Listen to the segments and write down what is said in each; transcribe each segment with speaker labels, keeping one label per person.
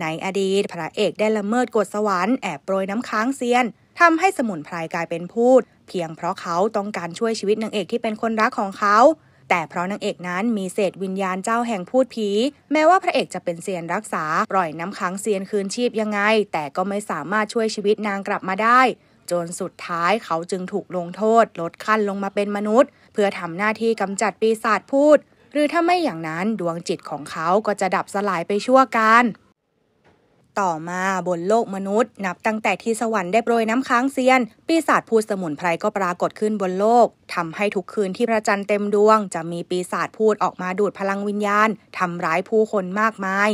Speaker 1: ในอดีต พระเอกได้ละเมิดกฎสวรรค์แอบโปรยน้ำค้างเซียนทำให้สมุนไพรกลายเป็นพูด เพียงเพราะเขาต้องการช่วยชีวิตนางเอกที่เป็นคนรักของเขา แต่เพราะนางเอกนั้นมีเศษวิญญาณเจ้าแห่งพูดผีแม้ว่าพระเอกจะเป็นเซียนรักษา ปล่อยน้ำค้างเซียนคืนชีพยังไง แต่ก็ไม่สามารถช่วยชีวิตนางกลับมาได้จนสุดท้ายเขาจึงถูกลงโทษ ลดขั้นลงมาเป็นมนุษย์ เพื่อทำหน้าที่กำจัดปีศาจพูด หรือถ้าไม่อย่างนั้นดวงจิตของเขาก็จะดับสลายไปชั่วการต่อมาบนโลกมนุษย์ นับตั้งแต่ที่สวรรค์ได้โปรยน้ำค้างเซียน ปีศาจพูดสมุนไพรก็ปรากฏขึ้นบนโลกทำให้ทุกคืนที่พระจันทร์เต็มดวง จะมีปีศาจพูดออกมาดูดพลังวิญญาณทำร้ายผู้คนมากมาย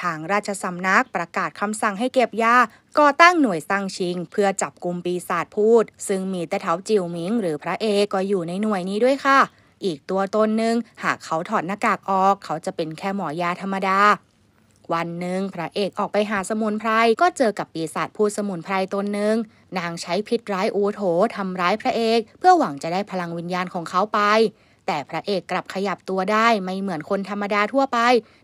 Speaker 1: ทางราชสำนักประกาศคำสั่งให้เก็บยาก่อตั้งหน่วยสร้างชิง เพื่อจับกลุ่มปีศาจพูด ซึ่งมีแต่เถาจิวหมิง หรือพระเอก็อยู่ในหน่วยนี้ด้วยค่ะ อีกตัวตนหนึ่งหากเขาถอดหน้ากากออกเขาจะเป็นแค่หมอยาธรรมดาวันหนึ่งพระเอกออกไปหาสมุนไพรก็เจอกับปีศาจผู้สมุนไพรตนหนึ่งนางใช้พิษร้ายอูโถทำร้ายพระเอกเพื่อหวังจะได้พลังวิญญาณของเขาไป แต่พระเอกกลับขยับตัวได้ไม่เหมือนคนธรรมดาทั่วไป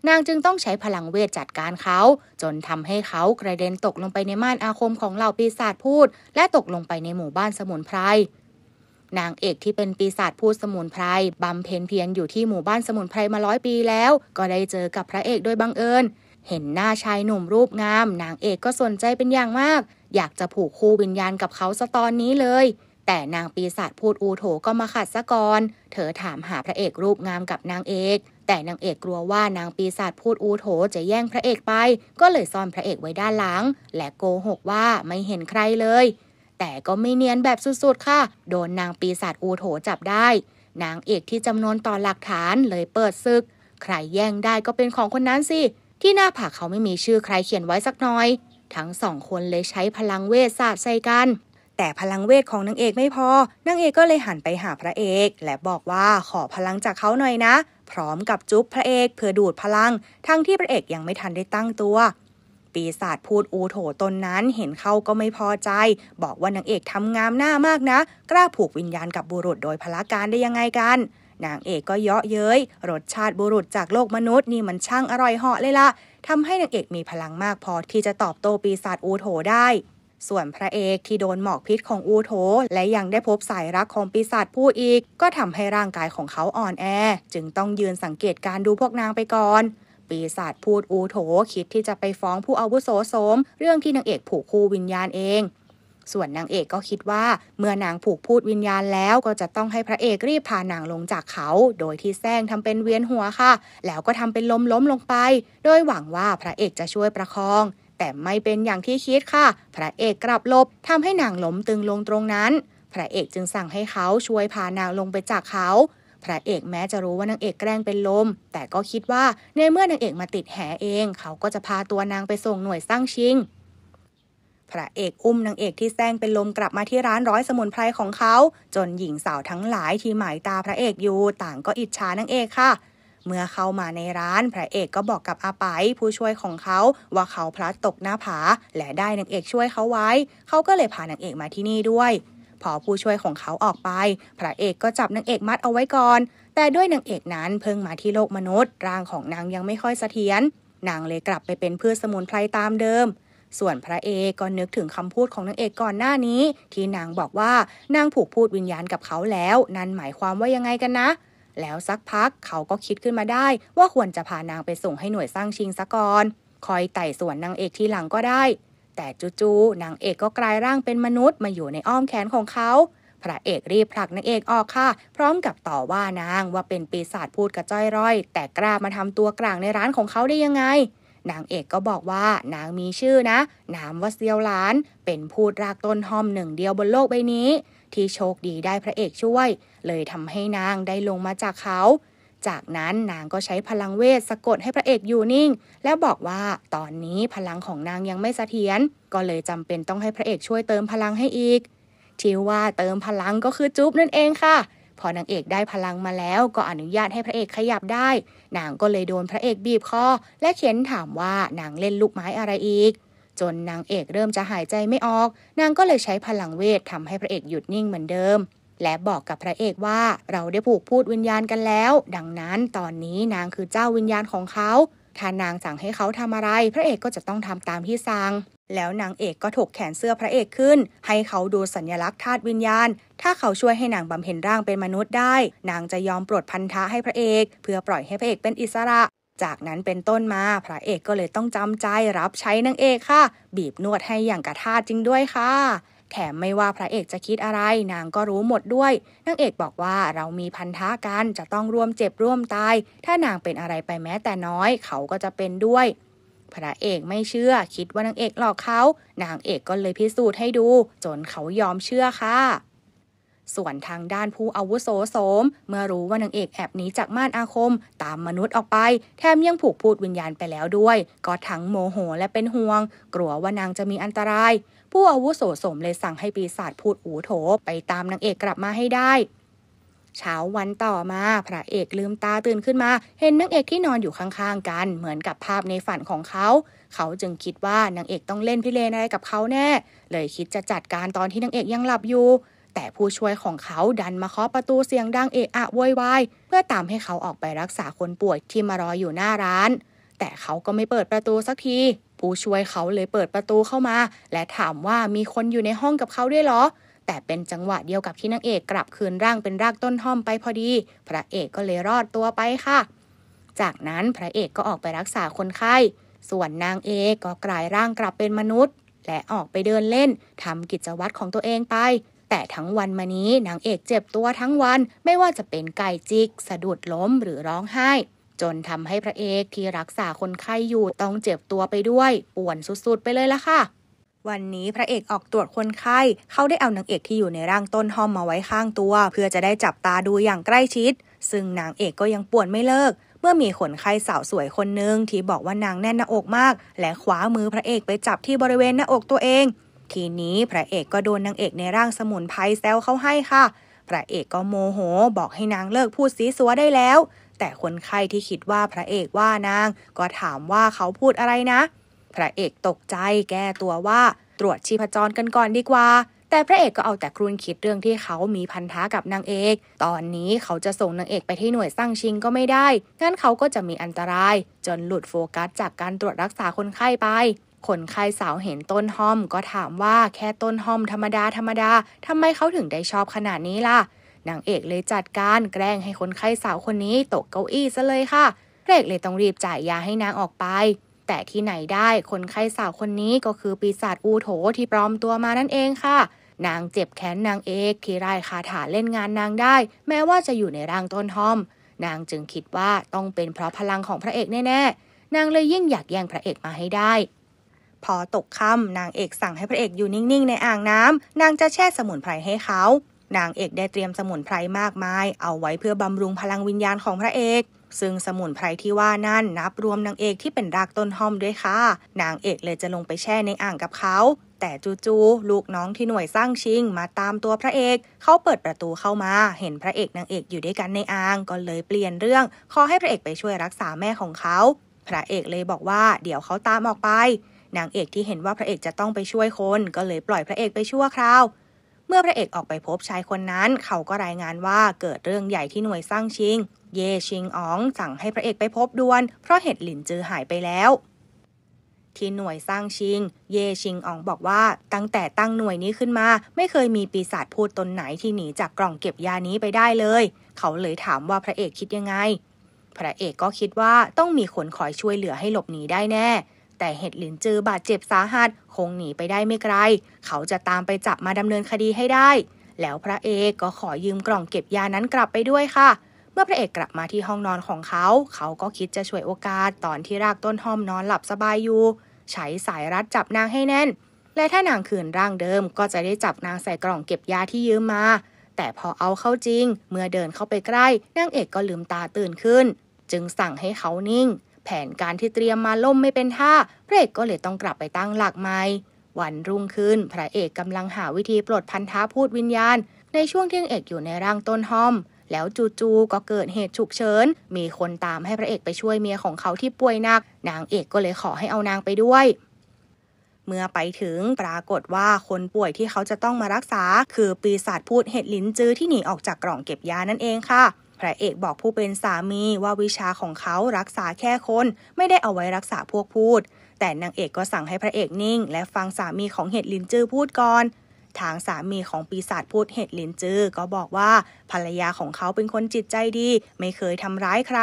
Speaker 1: นางจึงต้องใช้พลังเวทจัดการเขา จนทำให้เขากระเด็นตกลงไปในม่านอาคมของเหล่าปีศาจพูด และตกลงไปในหมู่บ้านสมุนไพรนางเอกที่เป็นปีศาจพูดสมุนไพรบำเพ็ญเพียรอยู่ที่หมู่บ้านสมุนไพรมาร้อยปีแล้ว ก็ได้เจอกับพระเอกโดยบังเอิญเห็นหน้าชายหนุ่มรูปงาม นางเอกก็สนใจเป็นอย่างมาก อยากจะผูกคู่วิญญาณกับเขาซสตอนนี้เลย แต่นางปีศาจพูดอูโถก็มาขัดซะก่อนเธอถามหาพระเอกรูปงามกับนางเอก แต่นางเอกกลัวว่านางปีศาจพูดอูโถจะแย่งพระเอกไป ก็เลยซ่อนพระเอกไว้ด้านหลังและโกหกว่าไม่เห็นใครเลย แต่ก็ไม่เนียนแบบสุดๆค่ะ โดนนางปีศาจอูโถจับได้ นางเอกที่จำนวนต่อหลักฐานเลยเปิดศึก ใครแย่งได้ก็เป็นของคนนั้นสิที่หน้าผากเขาไม่มีชื่อใครเขียนไว้สักน้อย ทั้งสองคนเลยใช้พลังเวทศาสตร์ใส่กัน แต่พลังเวทของนางเอกไม่พอนางเอกก็เลยหันไปหาพระเอกและบอกว่าขอพลังจากเขาหน่อยนะ พร้อมกับจุ๊บพระเอกเพื่อดูดพลัง ทั้งที่พระเอกยังไม่ทันได้ตั้งตัว ปีศาจพูดอูโถตนนั้น เห็นเขาก็ไม่พอใจ บอกว่านางเอกทำงามหน้ามากนะ กล้าผูกวิญญาณกับบุรุษโดยพละการได้ยังไงกันนางเอกก็เยาะเย้ย รสชาติบุรุษจากโลกมนุษย์นี่มันช่างอร่อยเหาะเลยละ่ะทำให้นางเอกมีพลังมากพอที่จะตอบโต้ปีศาจอูโถได้ ส่วนพระเอกที่โดนหมอกพิษของอูโถและยังได้พบสายรักของปีศาจผู้อีกก็ทำให้ร่างกายของเขาอ่อนแอ จึงต้องยืนสังเกตการดูพวกนางไปก่อน ปีศาจพูดอูโถคิดที่จะไปฟ้องผู้อาวุโสสมเรื่องที่นางเอกผูกคู่วิญญาณเองส่วนนางเอกก็คิดว่าเมื่อนางผูกพูดวิญญาณแล้วก็จะต้องให้พระเอกรีบพานางลงจากเขา โดยที่แซงทำเป็นเวียนหัวค่ะแล้วก็ทำเป็นล้มล้มลงไป โดยหวังว่าพระเอกจะช่วยประคอง แต่ไม่เป็นอย่างที่คิดค่ะ พระเอกกลับลบทำให้นางล้มตึงลงตรงนั้น พระเอกจึงสั่งให้เขาช่วยพานางลงไปจากเขา พระเอกแม้จะรู้ว่านางเอกแกล้งเป็นลม แต่ก็คิดว่าในเมื่อนางเอกมาติดแหเอง เขาก็จะพาตัวนางไปส่งหน่วยสร้างชิงพระเอกอุ้มนางเอกที่แซงเป็นลมกลับมาที่ร้านร้อยสมุนไพรของเขา จนหญิงสาวทั้งหลายที่หมายตาพระเอกอยู่ต่างก็อิจฉานางเอกค่ะ เมื่อเข้ามาในร้าน พระเอกก็บอกกับอาไปผู้ช่วยของเขาว่าเขาพลัดตกหน้าผา และได้นางเอกช่วยเขาไว้ เขาก็เลยพานางเอกมาที่นี่ด้วย พอผู้ช่วยของเขาออกไป พระเอกก็จับนางเอกมัดเอาไว้ก่อนแต่ด้วยนางเอกนั้นเพิ่งมาที่โลกมนุษย์ร่างของนางยังไม่ค่อยเสถียรนางเลยกลับไปเป็นเพื่อสมุนไพรตามเดิมส่วนพระเอกก็นึกถึงคำพูดของนางเอกก่อนหน้านี้ ที่นางบอกว่านางผูกพูดวิญญาณกับเขาแล้ว นั่นหมายความว่ายังไงกันนะ แล้วสักพักเขาก็คิดขึ้นมาได้ว่าควรจะพานางไปส่งให้หน่วยสร้างชิงซะก่อนคอยไต่สวนนางเอกทีหลังก็ได้ แต่จู่ๆนางเอกก็กลายร่างเป็นมนุษย์มาอยู่ในอ้อมแขนของเขา พระเอกรีบผลักนางเอกออกค่ะ พร้อมกับต่อว่านางว่าเป็นปีศาจพูดกระจ้อยร้อยแต่กล้ามาทำตัวกลางในร้านของเขาได้ยังไงนางเอกก็บอกว่านางมีชื่อนะ นามว่าเซียวหลาน เป็นผู้รากต้นหอมหนึ่งเดียวบนโลกใบนี้ ที่โชคดีได้พระเอกช่วย เลยทำให้นางได้ลงมาจากเขา จากนั้นนางก็ใช้พลังเวทสะกดให้พระเอกอยู่นิ่ง แล้วบอกว่าตอนนี้พลังของนางยังไม่สเสถียรก็เลยจำเป็นต้องให้พระเอกช่วยเติมพลังให้อีกที่ว่าเติมพลังก็คือจุ๊บนั่นเองค่ะพอนางเอกได้พลังมาแล้ว ก็อนุญาตให้พระเอกขยับได้ นางก็เลยโดนพระเอกบีบคอและเขียนถามว่านางเล่นลูกไม้อะไรอีก จนนางเอกเริ่มจะหายใจไม่ออกนางก็เลยใช้พลังเวททำให้พระเอกหยุดนิ่งเหมือนเดิม และบอกกับพระเอกว่าเราได้ผูกพูดวิญญาณกันแล้ว ดังนั้นตอนนี้นางคือเจ้าวิญญาณของเขาถ้านางสั่งให้เขาทำอะไร พระเอกก็จะต้องทำตามที่สั่งแล้วนางเอกก็ถกแขนเสื้อพระเอกขึ้น ให้เขาดูสัญลักษณ์ธาตุวิญญาณ ถ้าเขาช่วยให้นางบำเพ็ญร่างเป็นมนุษย์ได้ นางจะยอมปลดพันธะให้พระเอก เพื่อปล่อยให้พระเอกเป็นอิสระ จากนั้นเป็นต้นมาพระเอกก็เลยต้องจำใจรับใช้นางเอกค่ะ บีบนวดให้อย่างกระทาจริงด้วยค่ะแถมไม่ว่าพระเอกจะคิดอะไร นางก็รู้หมดด้วย นางเอกบอกว่าเรามีพันธะกัน จะต้องร่วมเจ็บร่วมตาย ถ้านางเป็นอะไรไปแม้แต่น้อยเขาก็จะเป็นด้วย พระเอกไม่เชื่อคิดว่านางเอกหลอกเขา นางเอกก็เลยพิสูจน์ให้ดู จนเขายอมเชื่อค่ะ ส่วนทางด้านผู้ อาวุโสโสม เมื่อรู้ว่านางเอกแอบหนีจากม่านอาคม ตามมนุษย์ออกไป แถมยังผูกพูดวิญญาณไปแล้วด้วย ก็ทั้งโมโหและเป็นห่วง กลัวว่านางจะมีอันตรายผู้อาวุโสสมเลยสั่งให้ปีศาจพูดอูโถไปตามนางเอกกลับมาให้ได้ เช้าวันต่อมาพระเอกลืมตาตื่นขึ้นมา เห็นนางเอกที่นอนอยู่ข้างๆกัน เหมือนกับภาพในฝันของเขา เขาจึงคิดว่านางเอกต้องเล่นพิเรนอะไรกับเขาแน่ เลยคิดจะจัดการตอนที่นางเอกยังหลับอยู่ แต่ผู้ช่วยของเขาดันมาเคาะประตูเสียงดังเอะอะโวยวายเพื่อตามให้เขาออกไปรักษาคนป่วยที่มารออยู่หน้าร้าน แต่เขาก็ไม่เปิดประตูสักทีผู้ช่วยเขาเลยเปิดประตูเข้ามา และถามว่ามีคนอยู่ในห้องกับเขาด้วยหรอ แต่เป็นจังหวะเดียวกับที่นางเอกกลับคืนร่างเป็นรากต้นห้อมไปพอดี พระเอกก็เลยรอดตัวไปค่ะ จากนั้นพระเอกก็ออกไปรักษาคนไข้ ส่วนนางเอกก็กลายร่างกลับเป็นมนุษย์ และออกไปเดินเล่นทำกิจวัตรของตัวเองไป แต่ทั้งวันมานี้นางเอกเจ็บตัวทั้งวันไม่ว่าจะเป็นไก่จิก สะดุดล้มหรือร้องไห้จนทำให้พระเอกที่รักษาคนไข้อยู่ต้องเจ็บตัวไปด้วยป่วนสุดๆ ไปเลยล่ะค่ะ วันนี้พระเอกออกตรวจคนไข้เขาได้เอานางเอกที่อยู่ในร่างต้นหอมมาไว้ข้างตัว เพื่อจะได้จับตาดูอย่างใกล้ชิด ซึ่งนางเอกก็ยังป่วนไม่เลิก เมื่อมีคนไข้สาวสวยคนหนึ่งที่บอกว่านางแน่นหน้าอกมากและคว้ามือพระเอกไปจับที่บริเวณหน้าอกตัวเองทีนี้พระเอกก็โดนนางเอกในร่างสมุนไพรแซวเขาให้ค่ะพระเอกก็โมโหบอกให้นางเลิกพูดซีซัวได้แล้วแต่คนไข้ที่คิดว่าพระเอกว่านาง ก็ถามว่าเขาพูดอะไรนะ พระเอกตกใจแก้ตัวว่าตรวจชีพจรกันก่อนดีกว่า แต่พระเอกก็เอาแต่ครุ่นคิดเรื่องที่เขามีพันธะกับนางเอก ตอนนี้เขาจะส่งนางเอกไปที่หน่วยสร้างชิง ก็ไม่ได้ งั้นเขาก็จะมีอันตราย จนหลุดโฟกัสจากการตรวจรักษาคนไข้ไป คนไข้สาวเห็นต้นหอม ก็ถามว่าแค่ต้นหอม ธรรมดาธรรมดาทำไมเขาถึงได้ชอบขนาดนี้ล่ะนางเอกเลยจัดการแกล้งให้คนไข้สาวคนนี้ตกเก้าอี้ซะเลยค่ะ เระกเลยต้องรีบจ่ายยาให้นางออกไป แต่ที่ไหนได้คนไข้สาวคนนี้ก็คือปีศาจอูโถที่ปลอมตัวมานั่นเองค่ะ นางเจ็บแขนนางเอกที่ไร้คาถาเล่นงานนางได้ แม้ว่าจะอยู่ในร่างต้นทอม นางจึงคิดว่าต้องเป็นเพราะพลังของพระเอกแน่ๆ นางเลยยิ่งอยากแย่งพระเอกมาให้ได้ พอตกค่ำนางเอกสั่งให้พระเอกอยู่นิ่งๆ ในอ่างน้ำ นางจะแช่สมุนไพรให้เขานางเอกได้เตรียมสมุนไพรมากมายเอาไว้เพื่อบำรุงพลังวิญญาณของพระเอก ซึ่งสมุนไพรที่ว่านั่นนับรวมนางเอกที่เป็นรากต้นหอมด้วยค่ะนางเอกเลยจะลงไปแช่ในอ่างกับเขา แต่จูจู ลูกน้องที่หน่วยสร้างชิงมาตามตัวพระเอก เขาเปิดประตูเข้ามาเห็นพระเอกนางเอกอยู่ด้วยกันในอ่างก็เลยเปลี่ยนเรื่องขอให้พระเอกไปช่วยรักษาแม่ของเขา พระเอกเลยบอกว่าเดี๋ยวเขาตามออกไปนางเอกที่เห็นว่าพระเอกจะต้องไปช่วยคนก็เลยปล่อยพระเอกไปชั่วคราวเมื่อพระเอกออกไปพบชายคนนั้น เขาก็รายงานว่าเกิดเรื่องใหญ่ที่หน่วยสร้างชิง เย่ชิงอ๋องสั่งให้พระเอกไปพบด่วนเพราะเหตุหลินจือหายไปแล้ว ที่หน่วยสร้างชิง เย่ชิงอ๋องบอกว่าตั้งแต่ตั้งหน่วยนี้ขึ้นมา ไม่เคยมีปีศาจพูดตนไหนที่หนีจากกล่องเก็บยานี้ไปได้เลย เขาเลยถามว่าพระเอกคิดยังไง พระเอกก็คิดว่าต้องมีคนคอยช่วยเหลือให้หลบหนีได้แน่แต่เหตุหลินจือบาดเจ็บสาหัสคงหนีไปได้ไม่ไกล เขาจะตามไปจับมาดำเนินคดีให้ได้ แล้วพระเอกก็ขอยืมกล่องเก็บยานั้นกลับไปด้วยค่ะ เมื่อพระเอกกลับมาที่ห้องนอนของเขา เขาก็คิดจะช่วยโอกาสตอนที่รากต้นห้อมนอนหลับสบายอยู่ ใช้สายรัดจับนางให้แน่น และถ้านางคืนร่างเดิม ก็จะได้จับนางใส่กล่องเก็บยาที่ยืมมา แต่พอเอาเข้าจริง เมื่อเดินเข้าไปใกล้นางเอกก็ลืมตาตื่นขึ้น จึงสั่งให้เขานิ่งแผนการที่เตรียมมาล่มไม่เป็นท่าพระเอกก็เลยต้องกลับไปตั้งหลักใหม่วันรุ่งขึ้นพระเอกกำลังหาวิธีปลดพันธะพูดวิญญาณ ในช่วงที่เอกอยู่ในร่างต้นหอม แล้วจู่ๆก็เกิดเหตุฉุกเฉิน มีคนตามให้พระเอกไปช่วยเมียของเขาที่ป่วยหนัก นางเอกก็เลยขอให้เอานางไปด้วย เมื่อไปถึงปรากฏว่าคนป่วยที่เขาจะต้องมารักษา คือปีศาจพูดเห็ดลิ้นจื้อที่หนีออกจากกล่องเก็บยานั่นเองค่ะพระเอกบอกผู้เป็นสามีว่าวิชาของเขารักษาแค่คน ไม่ได้เอาไว้รักษาพวกพูด แต่นางเอกก็สั่งให้พระเอกนิ่งและฟังสามีของเห็ดลินจื้อพูดก่อนทางสามีของปีศาจพูดเห็ดลินจือก็บอกว่าภรรยาของเขาเป็นคนจิตใจดีไม่เคยทำร้ายใคร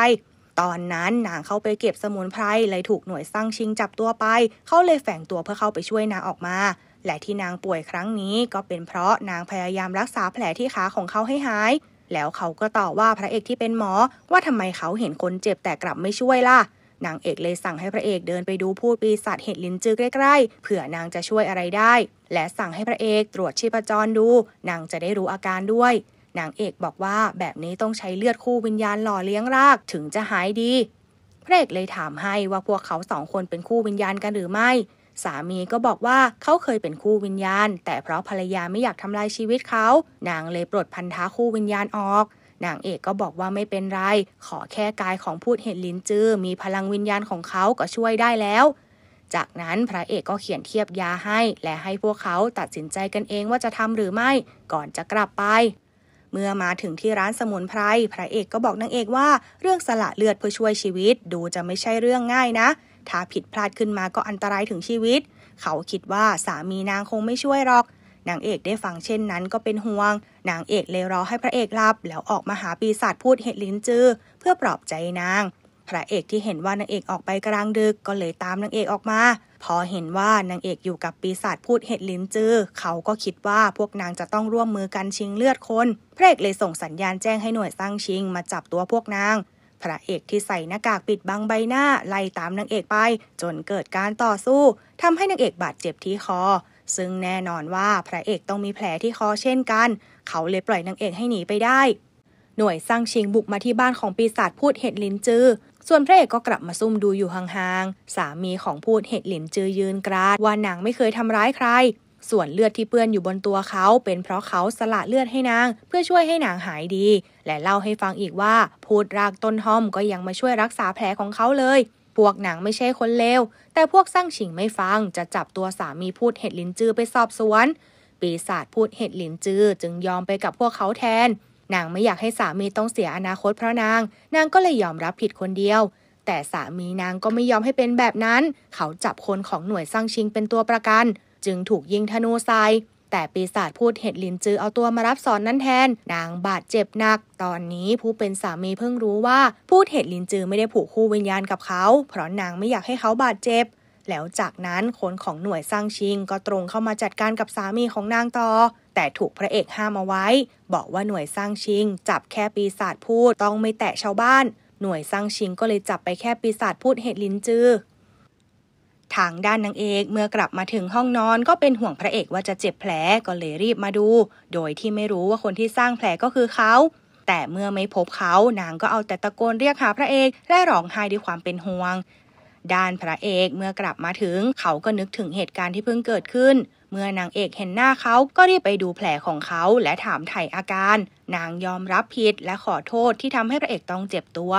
Speaker 1: ตอนนั้นนางเข้าไปเก็บสมุนไพรเลยถูกหน่วยสร้างชิงจับตัวไป เขาเลยแฝงตัวเพื่อเข้าไปช่วยนางออกมา และที่นางป่วยครั้งนี้ก็เป็นเพราะนางพยายามรักษาแผลที่ขาของเขาให้หายแล้วเขาก็ต่อว่าพระเอกที่เป็นหมอ ว่าทำไมเขาเห็นคนเจ็บแต่กลับไม่ช่วยล่ะนางเอกเลยสั่งให้พระเอกเดินไปดูพูดปีศาจเห็ดลิ้นจือใกล้ ๆ เผื่อนางจะช่วยอะไรได้ และสั่งให้พระเอกตรวจชีพจรดูนางจะได้รู้อาการด้วยนางเอกบอกว่าแบบนี้ต้องใช้เลือดคู่วิญญาณหล่อเลี้ยงรากถึงจะหายดีพระเอกเลยถามให้ว่าพวกเขาสองคนเป็นคู่วิญญาณกันหรือไม่สามีก็บอกว่าเขาเคยเป็นคู่วิญญาณ แต่เพราะภรรยาไม่อยากทำลายชีวิตเขานางเลยปลดพันธะคู่วิญญาณออกนางเอกก็บอกว่าไม่เป็นไร ขอแค่กายของพูดเห็นลิ้นจือมีพลังวิญญาณของเขาก็ช่วยได้แล้ว จากนั้นพระเอกก็เขียนเทียบยาให้ และให้พวกเขาตัดสินใจกันเองว่าจะทำหรือไม่ ก่อนจะกลับไป เมื่อมาถึงที่ร้านสมุนไพร พระเอกก็บอกนางเอกว่าเรื่องสละเลือดเพื่อช่วยชีวิต ดูจะไม่ใช่เรื่องง่ายนะถ้าผิดพลาดขึ้นมาก็อันตรายถึงชีวิต เขาคิดว่าสามีนางคงไม่ช่วยหรอกนางเอกได้ฟังเช่นนั้นก็เป็นห่วงนางเอกเลยรอให้พระเอกรับ แล้วออกมาหาปีศาจพูดเหตดลิ้นจือเพื่อปลอบใจนาง พระเอกที่เห็นว่านางเอกออกไปกลางดึกก็เลยตามนางเอกออกมา พอเห็นว่านางเอกอยู่กับปีศาจพูดเหตดลิ้นจือเขาก็คิดว่าพวกนางจะต้องร่วมมือกันชิงเลือดคนพระเอกเลยส่งสัญญาณแจ้งให้หน่วยสร้างชิงมาจับตัวพวกนางพระเอกที่ใส่หน้ากากปิดบังใบหน้า ไล่ตามนางเอกไปจนเกิดการต่อสู้ทำให้นางเอกบาดเจ็บที่คอ ซึ่งแน่นอนว่า พระเอกต้องมีแผลที่คอเช่นกัน เขาเลยปล่อยนางเอกให้หนีไปได้ หน่วยสร้างชิงบุกมาที่บ้านของปีศาจพูดเห็ดลินจือ ส่วนพระเอกก็กลับมาซุ่มดูอยู่ห่างๆ สามีของพูดเห็ดหลินจือยืนกราดว่านางไม่เคยทำร้ายใครส่วนเลือดที่เปื้อนอยู่บนตัวเขา เป็นเพราะเขาสละเลือดให้นาง เพื่อช่วยให้นางหายดี และเล่าให้ฟังอีกว่าพูดรากต้นหอมก็ยังมาช่วยรักษาแผลของเขาเลย พวกหนังไม่ใช่คนเลว แต่พวกสร้างฉิงไม่ฟังจะจับตัวสามีพูดเห็ดลินจือไปสอบสวน ปีศาจพูดเห็ดลินจือ จึงยอมไปกับพวกเขาแทนนางไม่อยากให้สามีต้องเสียอนาคตเพราะนางนางก็เลยยอมรับผิดคนเดียว แต่สามีนางก็ไม่ยอมให้เป็นแบบนั้นเขาจับคนของหน่วยสร้างชิงเป็นตัวประกันจึงถูกยิงธนูใส่แต่ปีศาจพูดเห็ดลินจือเอาตัวมารับสอนนั้นแทน นางบาดเจ็บหนัก ตอนนี้ผู้เป็นสามีเพิ่งรู้ว่าพูดเห็ดลินจือไม่ได้ผูกคู่วิญญาณกับเขา เพราะนางไม่อยากให้เขาบาดเจ็บ แล้วจากนั้นคนของหน่วยสร้างชิง ก็ตรงเข้ามาจัดการกับสามีของนางตอ แต่ถูกพระเอกห้ามเอาไว้ บอกว่าหน่วยสร้างชิง จับแค่ปีศาจพูดต้องไม่แตะชาวบ้าน หน่วยสร้างชิงก็เลยจับไปแค่ปีศาจพูดเห็ดลินจือทางด้านนางเอกเมื่อกลับมาถึงห้องนอนก็เป็นห่วงพระเอกว่าจะเจ็บแผลก็เลยรีบมาดู โดยที่ไม่รู้ว่าคนที่สร้างแผลก็คือเขา แต่เมื่อไม่พบเขา นางก็เอาแต่ตะโกนเรียกหาพระเอกและร้องไห้ด้วยความเป็นห่วง ด้านพระเอกเมื่อกลับมาถึงเขาก็นึกถึงเหตุการณ์ที่เพิ่งเกิดขึ้น เมื่อนางเอกเห็นหน้าเขาก็รีบไปดูแผลของเขาและถามไถ่อาการนางยอมรับผิดและขอโทษที่ทำให้พระเอกต้องเจ็บตัว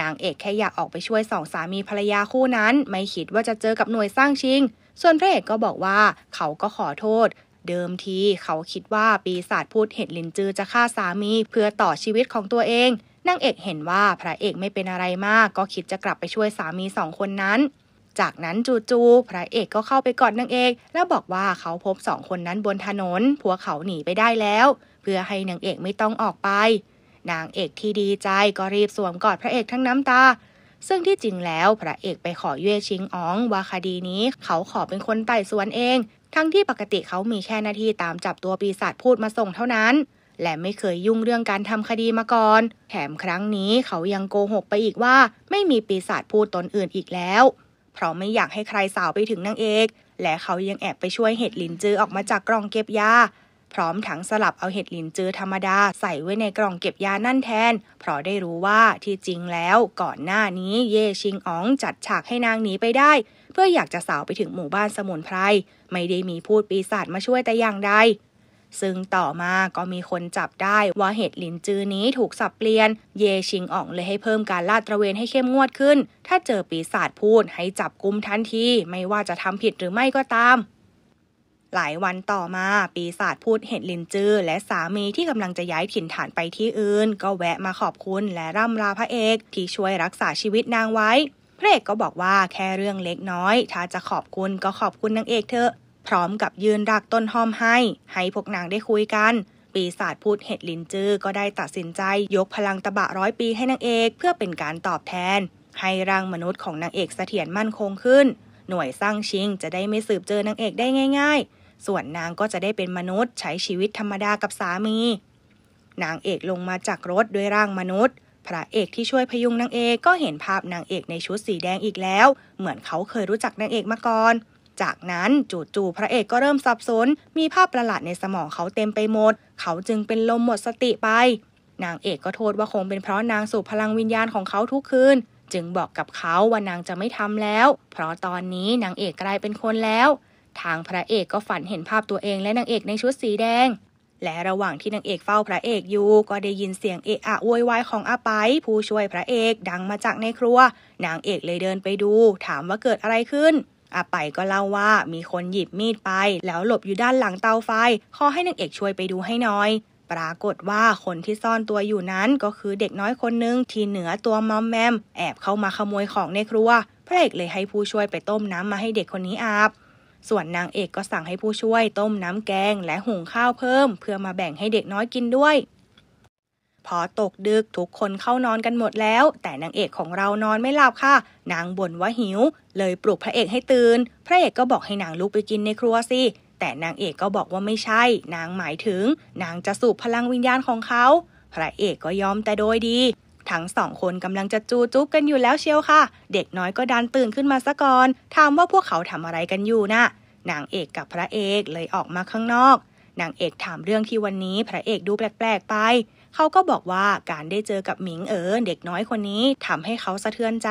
Speaker 1: นางเอกแค่อยากออกไปช่วยสองสามีภรรยาคู่นั้น ไม่คิดว่าจะเจอกับหน่วยสร้างชิง ส่วนพระเอกก็บอกว่าเขาก็ขอโทษ เดิมทีเขาคิดว่าปีศาจพูดเห็ดลินจือจะฆ่าสามีเพื่อต่อชีวิตของตัวเองนางเอกเห็นว่าพระเอกไม่เป็นอะไรมากก็คิดจะกลับไปช่วยสามีสองคนนั้น จากนั้นจู่ๆพระเอกก็เข้าไปกอดนางเอก แล้วบอกว่าเขาพบสองคนนั้นบนถนนพวกเขาหนีไปได้แล้ว เพื่อให้นางเอกไม่ต้องออกไปนางเอกที่ดีใจก็รีบสวมกอดพระเอกทั้งน้ำตา ซึ่งที่จริงแล้วพระเอกไปขอเย่ชิงอ๋องว่าคดีนี้เขาขอเป็นคนไต่สวนเอง ทั้งที่ปกติเขามีแค่หน้าที่ตามจับตัวปีศาจพูดมาส่งเท่านั้น และไม่เคยยุ่งเรื่องการทำคดีมาก่อน แถมครั้งนี้เขายังโกหกไปอีกว่าไม่มีปีศาจพูดตนอื่นอีกแล้ว เพราะไม่อยากให้ใครสาวไปถึงนางเอก และเขายังแอบไปช่วยเห็ดลินจื้อออกมาจากกล่องเก็บยาพร้อมทั้งสลับเอาเห็ดหลินจื้อธรรมดาใส่ไว้ในกล่องเก็บยานั่นแทน เพราะได้รู้ว่าที่จริงแล้ว ก่อนหน้านี้เย่ชิงอ๋องจัดฉากให้นางหนีไปได้ เพื่ออยากจะสาวไปถึงหมู่บ้านสมุนไพร ไม่ได้มีพูดปีศาจมาช่วยแต่อย่างใดซึ่งต่อมาก็มีคนจับได้ว่าเห็ดหลินจื้อนี้ถูกสับเปลี่ยน เยชิงอ่องเลยให้เพิ่มการลาดตระเวนให้เข้มงวดขึ้น ถ้าเจอปีศาจพูดให้จับกุมทันทีไม่ว่าจะทำผิดหรือไม่ก็ตามหลายวันต่อมา ปีศาจพูดเห็นลินจือ และสามีที่กำลังจะย้ายถิ่นฐานไปที่อื่น ก็แวะมาขอบคุณและร่ำลาพระเอกที่ช่วยรักษาชีวิตนางไว้พระเอกก็บอกว่าแค่เรื่องเล็กน้อย ถ้าจะขอบคุณก็ขอบคุณนางเอกเถอะพร้อมกับยืนรักต้นหอมให้ ให้พวกนางได้คุยกัน ปีศาจพูดเห็ดลินจือก็ได้ตัดสินใจยกพลังตะบะร้อยปีให้นางเอกเพื่อเป็นการตอบแทนให้ร่างมนุษย์ของนางเอกเสถียรมั่นคงขึ้นหน่วยสร้างชิงจะได้ไม่สืบเจอนางเอกได้ง่ายๆส่วนนางก็จะได้เป็นมนุษย์ ใช้ชีวิตธรรมดากับสามี นางเอกลงมาจากรถด้วยร่างมนุษย์ พระเอกที่ช่วยพยุงนางเอกก็เห็นภาพนางเอกในชุดสีแดงอีกแล้ว เหมือนเขาเคยรู้จักนางเอกมาก่อน จากนั้นจู่ๆพระเอกก็เริ่มสับสน มีภาพประหลาดในสมองเขาเต็มไปหมด เขาจึงเป็นลมหมดสติไป นางเอกก็โทษว่าคงเป็นเพราะนางสูบพลังวิญญาณของเขาทุกคืน จึงบอกกับเขาว่านางจะไม่ทำแล้ว เพราะตอนนี้นางเอกกลายเป็นคนแล้วทางพระเอกก็ฝันเห็นภาพตัวเองและนางเอกในชุดสีแดง และระหว่างที่นางเอกเฝ้าพระเอกอยู่ ก็ได้ยินเสียงเอะอะโวยวายของอาไป ผู้ช่วยพระเอกดังมาจากในครัว นางเอกเลยเดินไปดู ถามว่าเกิดอะไรขึ้น อาไปก็เล่าว่ามีคนหยิบมีดไป แล้วหลบอยู่ด้านหลังเตาไฟ ขอให้นางเอกช่วยไปดูให้หน่อย ปรากฏว่าคนที่ซ่อนตัวอยู่นั้นก็คือเด็กน้อยคนนึงที่เหนือตัวมอมแมม แอบเข้ามาขโมยของในครัว พระเอกเลยให้ผู้ช่วยไปต้มน้ำมาให้เด็กคนนี้อาบส่วนนางเอกก็สั่งให้ผู้ช่วยต้มน้ำแกง และหุงข้าวเพิ่ม เพื่อมาแบ่งให้เด็กน้อยกินด้วย พอตกดึกทุกคนเข้านอนกันหมดแล้ว แต่นางเอกของเรานอนไม่หลับค่ะนางบ่นว่าหิว เลยปลุกพระเอกให้ตื่นพระเอกก็บอกให้นางลุกไปกินในครัวสิแต่นางเอกก็บอกว่าไม่ใช่ นางหมายถึงนางจะสูบพลังวิญญาณของเขา พระเอกก็ยอมแต่โดยดีทั้งสองคนกำลังจะจูจุ๊บกันอยู่แล้วเชียวค่ะ เด็กน้อยก็ดันตื่นขึ้นมาซะก่อนถามว่าพวกเขาทำอะไรกันอยู่นะ่ะ นางเอกกับพระเอกเลยออกมาข้างนอก นางเอกถามเรื่องที่วันนี้พระเอกดูแปลกๆ ไป เขาก็บอกว่าการได้เจอกับหมิงเอ๋อเด็กน้อยคนนี้ทำให้เขาสะเทือนใจ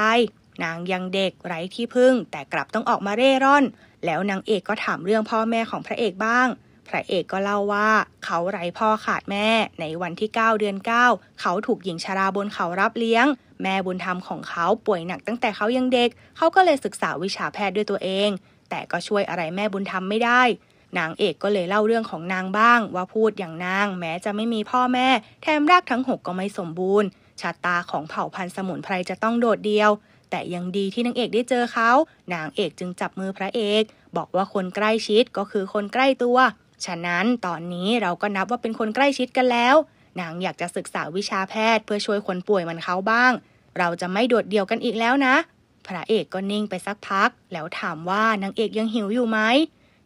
Speaker 1: นางยังเด็กไร้ที่พึ่ง แต่กลับต้องออกมาเร่ร่อน แล้วนางเอกก็ถามเรื่องพ่อแม่ของพระเอกบ้างระเอกก็เล่าว่า เขาไร้พ่อขาดแม่ ในวันที่ 9 เดือน 9 เขาถูกหญิงชาราบนเขารับเลี้ยง แม่บุญธรรมของเขาป่วยหนักตั้งแต่เขายังเด็ก เขาก็เลยศึกษาวิชาแพทย์ด้วยตัวเอง แต่ก็ช่วยอะไรแม่บุญธรรมไม่ได้นางเอกก็เลยเล่าเรื่องของนางบ้างว่าพูดอย่างนาง แม้จะไม่มีพ่อแม่แถมรากทั้งหกก็ไม่สมบูรณ์ชะตาของเผ่าพันธุ์สมุนไพรจะต้องโดดเดียว แต่ยังดีที่นางเอกได้เจอเขานางเอกจึงจับมือพระเอก บอกว่าคนใกล้ชิดก็คือคนใกล้ตัวฉะนั้นตอนนี้เราก็นับว่าเป็นคนใกล้ชิดกันแล้ว นางอยากจะศึกษาวิชาแพทย์เพื่อช่วยคนป่วยมันเขาบ้าง เราจะไม่โดดเดี่ยวกันอีกแล้วนะ พระเอกก็นิ่งไปสักพัก แล้วถามว่านางเอกยังหิวอยู่ไหม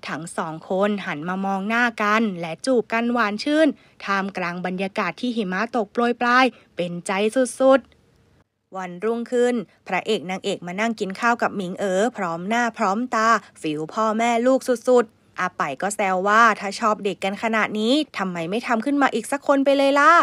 Speaker 1: ทั้งสองคน หันมามองหน้ากัน และจูบกันหวานชื่น ท่ามกลางบรรยากาศที่หิมะตกโปรยปลาย เป็นใจสุดๆ วันรุ่งขึ้น พระเอกนางเอกมานั่งกินข้าวกับหมิงเอ๋อพร้อมหน้าพร้อมตาฟิวพ่อแม่ลูกสุดอาไปก็แซวว่าถ้าชอบเด็กกันขนาดนี้ทำไมไม่ทำขึ้นมาอีกสักคนไปเลยล่ะ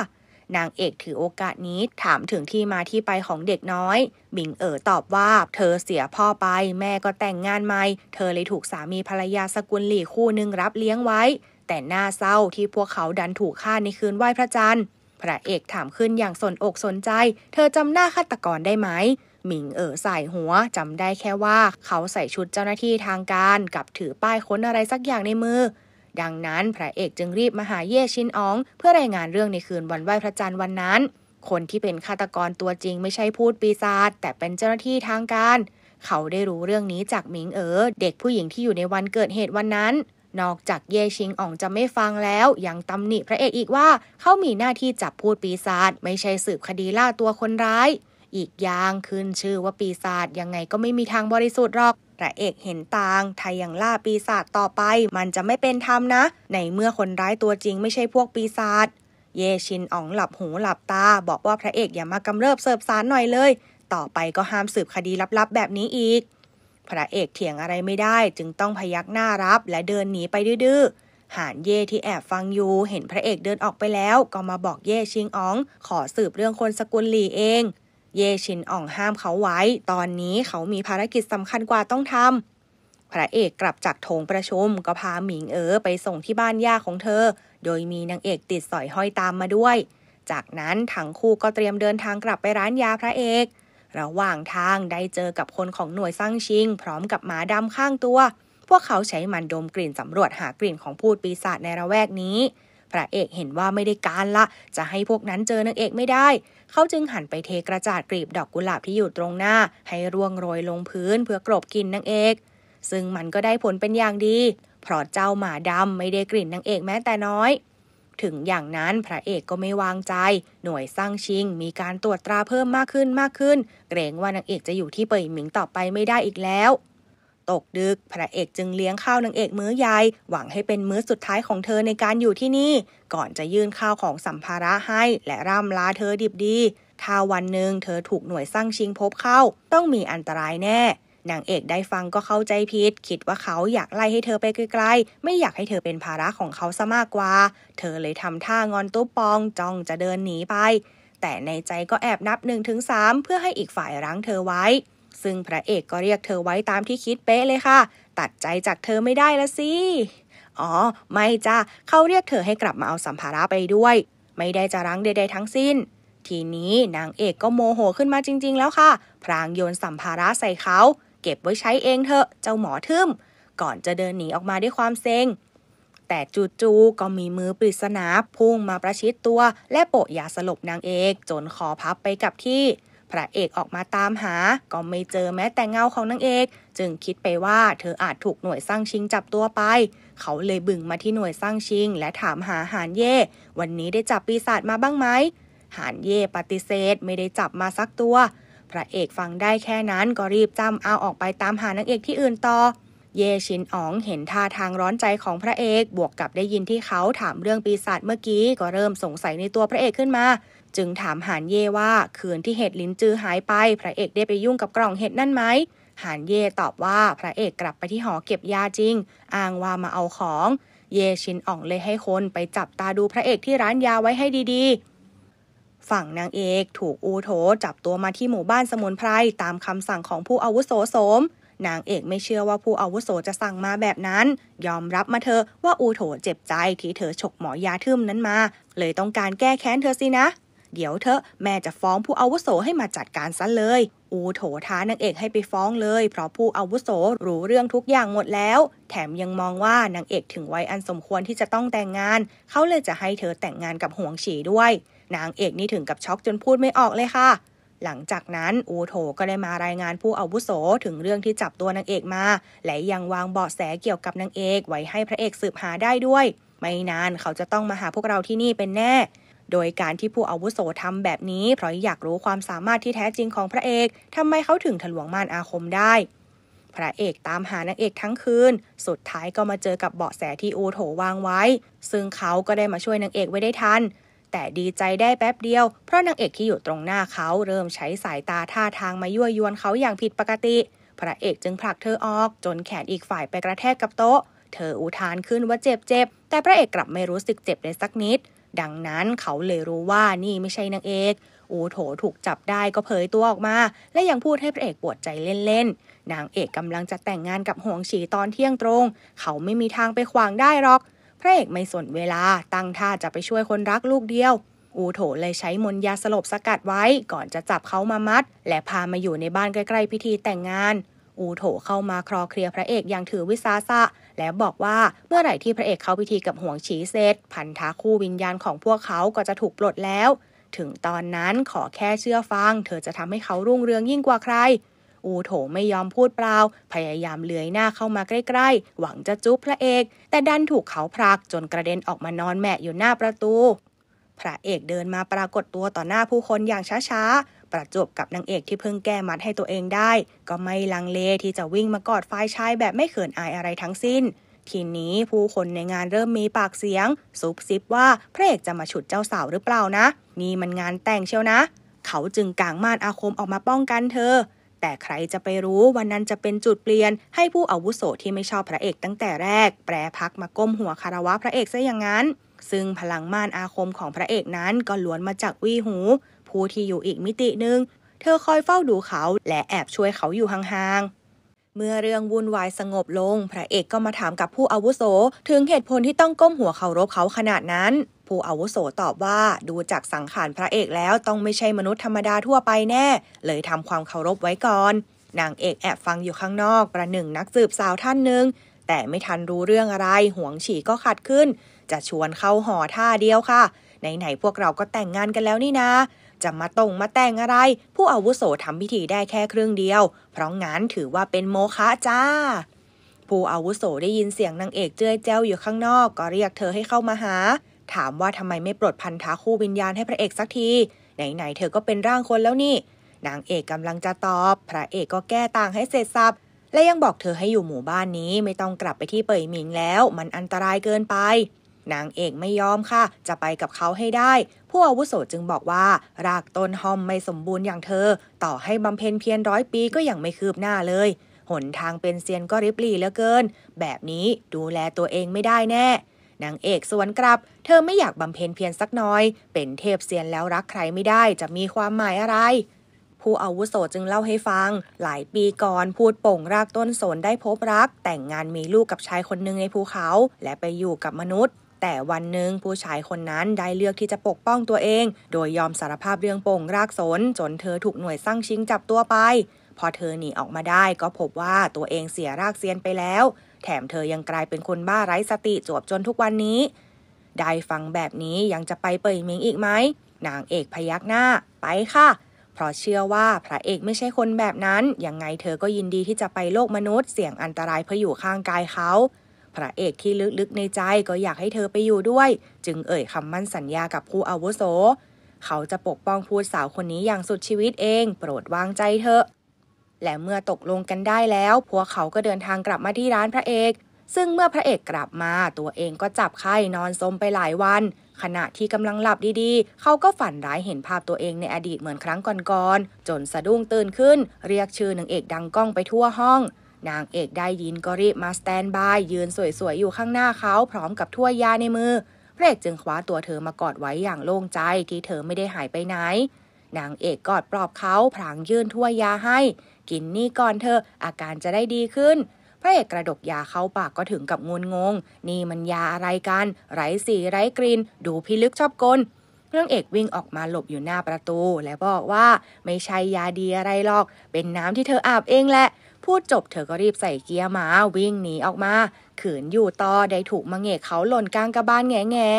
Speaker 1: นางเอกถือโอกาสนี้ถามถึงที่มาที่ไปของเด็กน้อย บิงเอ๋อตอบว่าเธอเสียพ่อไปแม่ก็แต่งงานใหม่เธอเลยถูกสามีภรรยาสกุลหลี่คู่หนึ่งรับเลี้ยงไว้ แต่น่าเศร้าที่พวกเขาดันถูกฆ่าในคืนไหว้พระจันทร์ พระเอกถามขึ้นอย่างสนอกสนใจ เธอจำหน้าฆาตกรได้ไหมหมิงเอ๋อใส่หัว จำได้แค่ว่าเขาใส่ชุดเจ้าหน้าที่ทางการกับถือป้ายค้นอะไรสักอย่างในมือ ดังนั้น พระเอกจึงรีบมาหาเย่ชินออง เพื่อรายงานเรื่องในคืนวันไหวพระจันทร์วันนั้น คนที่เป็นฆาตกรตัวจริงไม่ใช่พูดปีศาจแต่เป็นเจ้าหน้าที่ทางการ เขาได้รู้เรื่องนี้จากหมิงเอ๋อเด็กผู้หญิงที่อยู่ในวันเกิดเหตุวันนั้น นอกจากเย่ชิงอ๋องจะไม่ฟังแล้วยังตำหนิพระเอกอีกว่าเขามีหน้าที่จับพูดปีศาจไม่ใช่สืบคดีล่าตัวคนร้ายอีกอย่างขึ้นชื่อว่าปีศาจยังไงก็ไม่มีทางบริสุทธิ์หรอก พระเอกเห็นต่าง ไทยยังล่าปีศาจต่อไป มันจะไม่เป็นธรรมนะ ในเมื่อคนร้ายตัวจริง ไม่ใช่พวกปีศาจ เยชินอ๋องหลับหูหลับตา บอกว่าพระเอกอย่ามากำเริบเสิบสารหน่อยเลย ต่อไปก็ห้ามสืบคดีลับๆ แบบนี้อีก พระเอกเถียงอะไรไม่ได้จึงต้องพยักหน้ารับและเดินหนีไปดื้อหานเย่ที่แอบฟังอยู่ เห็นพระเอกเดินออกไปแล้ว ก็มาบอกเยชิงอ๋องขอสืบเรื่องคนสกุลหลีเองเย่ชินอ่องห้ามเขาไว้ ตอนนี้เขามีภารกิจสำคัญกว่าต้องทำ พระเอกกลับจากโถงประชุมก็พาหมิงเอ๋อไปส่งที่บ้านย่าของเธอ โดยมีนางเอกติดสอยห้อยตามมาด้วย จากนั้นทั้งคู่ก็เตรียมเดินทางกลับไปร้านยาพระเอกระหว่างทางได้เจอกับคนของหน่วยซร้างชิง พร้อมกับหมาดำข้างตัว พวกเขาใช้มันดมกลิ่นสำรวจหากลิ่นของพูดปีศาจในระแวกนี้พระเอกเห็นว่าไม่ได้การละ จะให้พวกนั้นเจอนางเอกไม่ได้ เขาจึงหันไปเทกระจาดกรีบดอกกุหลาบที่อยู่ตรงหน้าให้ร่วงโรยลงพื้นเพื่อกรบกินนางเอก ซึ่งมันก็ได้ผลเป็นอย่างดี เพราะเจ้าหมาดำไม่ได้กลิ่นนางเอกแม้แต่น้อย ถึงอย่างนั้นพระเอกก็ไม่วางใจ หน่วยสร้างชิง มีการตรวจตราเพิ่มมากขึ้นมากขึ้นเกรงว่านางเอกจะอยู่ที่เป่ยหมิงต่อไปไม่ได้อีกแล้วตกดึกพระเอกจึงเลี้ยงข้าวนางเอกมื้อใหญ่หวังให้เป็นมื้อสุดท้ายของเธอในการอยู่ที่นี่ ก่อนจะยื่นข้าวของสัมภาระให้ และร่ำลาเธอดิบดีถ้าวันหนึ่ง เธอถูกหน่วยสร้างชิงพบเข้า ต้องมีอันตรายแน่นางเอกได้ฟังก็เข้าใจผิดคิดว่าเขาอยากไล่ให้เธอไปไกลๆไม่อยากให้เธอเป็นภาระของเขาซะมากกว่า เธอเลยทำท่างอนตุ๊ปองจ้องจะเดินหนีไป แต่ในใจก็แอบนับ1-3ถึงเพื่อให้อีกฝ่ายรั้งเธอไว้ซึ่งพระเอกก็เรียกเธอไว้ตามที่คิดเป๊ะเลยค่ะ ตัดใจจากเธอไม่ได้ละสิ อ๋อ ไม่จ้าเขาเรียกเธอให้กลับมาเอาสัมภาระไปด้วย ไม่ได้จะรั้งใดๆทั้งสิ้น ทีนี้นางเอกก็โมโหขึ้นมาจริงๆแล้วค่ะ พรางโยนสัมภาระใส่เขา เก็บไว้ใช้เองเถอะ เจ้าหมอทึมก่อนจะเดินหนีออกมาด้วยความเซ็ง แต่จู่ๆก็มีมือปริศนาพุ่งมาประชิดตัว และโปะยาสลบนางเอกจนคอพับไปกับที่พระเอกออกมาตามหาก็ไม่เจอแม้แต่เงาของนางเอก จึงคิดไปว่าเธออาจถูกหน่วยสร้างชิงจับตัวไป เขาเลยบึงมาที่หน่วยสร้างชิงและถามหาหานเย่ วันนี้ได้จับปีศาจมาบ้างไหม หานเย่ปฏิเสธไม่ได้จับมาสักตัว พระเอกฟังได้แค่นั้นก็รีบจำเอาออกไปตามหานางเอกที่อื่นต่อ เยชินอ๋องเห็นท่าทางร้อนใจของพระเอก บวกกับได้ยินที่เขาถามเรื่องปีศาจเมื่อกี้ก็เริ่มสงสัยในตัวพระเอกขึ้นมาจึงถามหานเย่ว่า คืนที่เห็ดลินจือหายไป พระเอกได้ไปยุ่งกับกล่องเห็ดนั่นไหมหานเย่ตอบว่าพระเอกกลับไปที่หอเก็บยาจริงอ้างว่ามาเอาของ เยชินอ่องเลยให้คนไปจับตาดูพระเอกที่ร้านยาไว้ให้ดี ๆ ฝั่งนางเอกถูกอูโถจับตัวมาที่หมู่บ้านสมุนไพรตามคำสั่งของผู้อาวุโสโสมนางเอกไม่เชื่อว่าผู้อาวุโสจะสั่งมาแบบนั้น ยอมรับมาเธอว่าอูโถเจ็บใจที่เธอฉกหมอยาทึมนั้นมา เลยต้องการแก้แค้นเธอสินะเดี๋ยวเธอแม่จะฟ้องผู้อาวุโสให้มาจัดการซะเลย อูโถท้านางเอกให้ไปฟ้องเลย เพราะผู้อาวุโสรู้เรื่องทุกอย่าง หมดแล้ว แถมยังมองว่านางเอกถึงวัยอันสมควรที่จะต้องแต่งงาน เขาเลยจะให้เธอแต่งงานกับห่วงฉีด้วย นางเอกนี่ถึงกับช็อกจนพูดไม่ออกเลยค่ะ หลังจากนั้นอูโถก็ได้มารายงานผู้อาวุโสถึงเรื่องที่จับตัวนางเอกมา และยังวางเบาะแสเกี่ยวกับนางเอกไว้ให้พระเอกสืบหาได้ด้วย ไม่นานเขาจะต้องมาหาพวกเราที่นี่เป็นแน่โดยการที่ผู้อาวุโสทำแบบนี้ เพราะอยากรู้ความสามารถที่แท้จริงของพระเอกทำไมเขาถึงถลวงม่านอาคมได้ พระเอกตามหานางเอกทั้งคืน สุดท้ายก็มาเจอกับเบาะแสที่อูโถวางไว้ ซึ่งเขาก็ได้มาช่วยนางเอกไว้ได้ทันแต่ดีใจได้แป๊บเดียวเพราะนางเอกที่อยู่ตรงหน้าเขาเริ่มใช้สายตาท่าทางมายั่วยวนเขาอย่างผิดปกติ พระเอกจึงผลักเธอออกจนแขนอีกฝ่ายไปกระแทกกับโต๊ะ เธออุทานขึ้นว่าเจ็บเจ็บแต่พระเอกกลับไม่รู้สึกเจ็บเลยสักนิดดังนั้นเขาเลยรู้ว่านี่ไม่ใช่นางเอก อูโถถูกจับได้ก็เผยตัวออกมา และยังพูดให้พระเอกปวดใจเล่นๆ นางเอกกำลังจะแต่งงานกับหวงฉีตอนเที่ยงตรง เขาไม่มีทางไปขวางได้หรอกพระเอกไม่สนเวลาตั้งท่าจะไปช่วยคนรักลูกเดียว อูโถเลยใช้มนยาสลบสกัดไว้ก่อนจะจับเขามามัด และพามาอยู่ในบ้านใกล้ ๆ พิธีแต่งงาน อูโถเข้ามาคลอเคลียพระเอกอย่างถือวิสาสะแล้วบอกว่าเมื่อไหร่ที่พระเอกเข้าพิธีกับห่วงฉีเซตพันธะคู่วิญญาณของพวกเขาก็จะถูกปลดแล้ว ถึงตอนนั้นขอแค่เชื่อฟัง เธอจะทำให้เขารุ่งเรืองยิ่งกว่าใคร อูโถไม่ยอมพูดเปล่า พยายามเลื้อยหน้าเข้ามาใกล้ๆ หวังจะจุ๊บพระเอก แต่ดันถูกเขาผลัก จนกระเด็นออกมานอนแมะอยู่หน้าประตู พระเอกเดินมาปรากฏตัวต่อหน้าผู้คนอย่างช้าๆประจบกับนางเอกที่เพิ่งแก้มัดให้ตัวเองได้ ก็ไม่ลังเลที่จะวิ่งมากอดฝ่ายชายแบบไม่เขินอายอะไรทั้งสิ้นทีนี้ผู้คนในงานเริ่มมีปากเสียง ซุบซิบว่าพระเอกจะมาฉุดเจ้าสาวหรือเปล่านะนี่มันงานแต่งเชียวนะ เขาจึงกางม่านอาคมออกมาป้องกันเธอ แต่ใครจะไปรู้วันนั้นจะเป็นจุดเปลี่ยนให้ผู้อาวุโสที่ไม่ชอบพระเอกตั้งแต่แรก แปรพักมาก้มหัวคารวะพระเอกซะอย่างนั้น ซึ่งพลังม่านอาคมของพระเอกนั้นก็ล้วนมาจากวีหูผู้ที่อยู่อีกมิตินึง เธอคอยเฝ้าดูเขา และแอบช่วยเขาอยู่ห่างๆ เมื่อเรื่องวุ่นวายสงบลง พระเอกก็มาถามกับผู้อาวุโส ถึงเหตุผลที่ต้องก้มหัวเคารพเขาขนาดนั้น ผู้อาวุโสตอบว่า ดูจากสังขารพระเอกแล้วต้องไม่ใช่มนุษย์ธรรมดาทั่วไปแน่ เลยทำความเคารพไว้ก่อน นางเอกแอบฟังอยู่ข้างนอกประหนึ่งนักสืบสาวท่านหนึ่งแต่ไม่ทันรู้เรื่องอะไรห่วงฉี่ก็ขัดขึ้น จะชวนเข้าหอท่าเดียวค่ะ ไหนๆพวกเราก็แต่งงานกันแล้วนี่นะจะมาตรงมาแต่งอะไร ผู้อาวุโสทำพิธีได้แค่ครึ่งเดียวเพราะงานถือว่าเป็นโมฆะจ้า ผู้อาวุโสได้ยินเสียงนางเอกเจ้ยเจ้าอยู่ข้างนอกก็เรียกเธอให้เข้ามาหา ถามว่าทำไมไม่ปลดพันธะคู่วิญญาณให้พระเอกสักทีไหนๆเธอก็เป็นร่างคนแล้วนี่นางเอกกำลังจะตอบ พระเอกก็แก้ต่างให้เสร็จสับและยังบอกเธอให้อยู่หมู่บ้านนี้ไม่ต้องกลับไปที่เป่ยหมิงแล้ว มันอันตรายเกินไปนางเอกไม่ยอมค่ะ จะไปกับเขาให้ได้ ผู้อาวุโสจึงบอกว่า รากต้นหอมไม่สมบูรณ์อย่างเธอ ต่อให้บำเพ็ญเพียรร้อยปีก็ยังไม่คืบหน้าเลย หนทางเป็นเซียนก็ริบหรี่เหลือเกิน แบบนี้ดูแลตัวเองไม่ได้แน่ นางเอกสวนกลับ เธอไม่อยากบำเพ็ญเพียรสักน้อย เป็นเทพเซียนแล้วรักใครไม่ได้จะมีความหมายอะไร ผู้อาวุโสจึงเล่าให้ฟัง หลายปีก่อนพูดป่งรากต้นสนได้พบรัก แต่งงานมีลูกกับชายคนหนึ่งในภูเขา และไปอยู่กับมนุษย์แต่วันหนึ่งผู้ชายคนนั้นได้เลือกที่จะปกป้องตัวเอง โดยยอมสารภาพเรื่องโป่งรากสนจนเธอถูกหน่วยสร้างชิงจับตัวไป พอเธอหนีออกมาได้ก็พบว่าตัวเองเสียรากเซียนไปแล้ว แถมเธอยังกลายเป็นคนบ้าไร้สติจวบจนทุกวันนี้ได้ฟังแบบนี้ยังจะไปเปิดมิงอีกไหมนางเอกพยักหน้า ไปค่ะ เพราะเชื่อว่าพระเอกไม่ใช่คนแบบนั้นยังไงเธอก็ยินดีที่จะไปโลกมนุษย์เสี่ยงอันตรายเพื่ออยู่ข้างกายเขาพระเอกที่ลึกๆ ในใจก็อยากให้เธอไปอยู่ด้วย จึงเอ่ยคำมั่นสัญญากับผู้อาวุโสเขาจะปกป้องผู้สาวคนนี้อย่างสุดชีวิตเอง โปรดวางใจเถอะ และเมื่อตกลงกันได้แล้ว พวกเขาก็เดินทางกลับมาที่ร้านพระเอก ซึ่งเมื่อพระเอกกลับมาตัวเองก็จับไข้นอนสมไปหลายวัน ขณะที่กำลังหลับดีๆ เขาก็ฝันร้ายเห็นภาพตัวเองในอดีตเหมือนครั้งก่อนๆจนสะดุ้งตื่นขึ้น เรียกชื่อนางเอกดังก้องไปทั่วห้องนางเอกได้ยินก็รีบมาสแตนบายยืนสวยๆ อยู่ข้างหน้าเขาพร้อมกับถ้วยยาในมือ พระเอกจึงคว้าตัวเธอมากอดไว้อย่างโล่งใจที่เธอไม่ได้หายไปไหนนางเอกกอดปลอบเขาพลางยื่นถ้วยยาให้ กินนี่ก่อนเธออาการจะได้ดีขึ้น พระเอกกระดกยาเข้าปากก็ถึงกับงุนงง นี่มันยาอะไรกันไร้สีไร้กลิ่นดูพิลึกชอบกลเรื่องเอกวิ่งออกมาหลบอยู่หน้าประตูและบอกว่าไม่ใช่ยาดีอะไรหรอก เป็นน้ำที่เธออาบเองแหละพูดจบเธอก็รีบใส่เกียร์มาวิ่งหนีออกมาขืนอยู่ต่อ ได้ถูกมังเอกเขาหล่นกลางกระบาลแง่แง่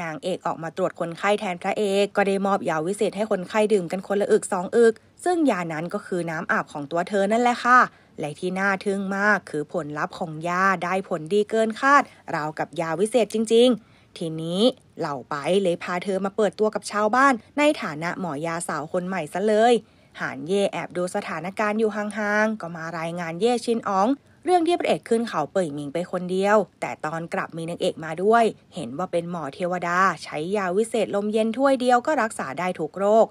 Speaker 1: นางเอกออกมาตรวจคนไข้แทนพระเอก ก็ได้มอบยาวิเศษให้คนไข้ ดื่มกันคนละอึกสองอึก ซึ่งยานั้นก็คือน้ำอาบของตัวเธอนั่นแหละค่ะ และที่น่าทึ่งมากคือผลลัพธ์ของยาได้ผลดีเกินคาด ราวกับยาวิเศษจริง ๆ ทีนี้เหล่าไปเลยพาเธอมาเปิดตัวกับชาวบ้าน ในฐานะหมอยาสาวคนใหม่ซะเลยหานเย่แอบดูสถานการณ์อยู่ห่างๆ ก็มารายงานเย่ชินอ๋อง เรื่องที่พระเอกขึ้นเขาเปิดมิงไปคนเดียว แต่ตอนกลับมีนางเอกมาด้วย เห็นว่าเป็นหมอเทวดาใช้ยาวิเศษลมเย็นถ้วยเดียวก็รักษาได้ถูกโรค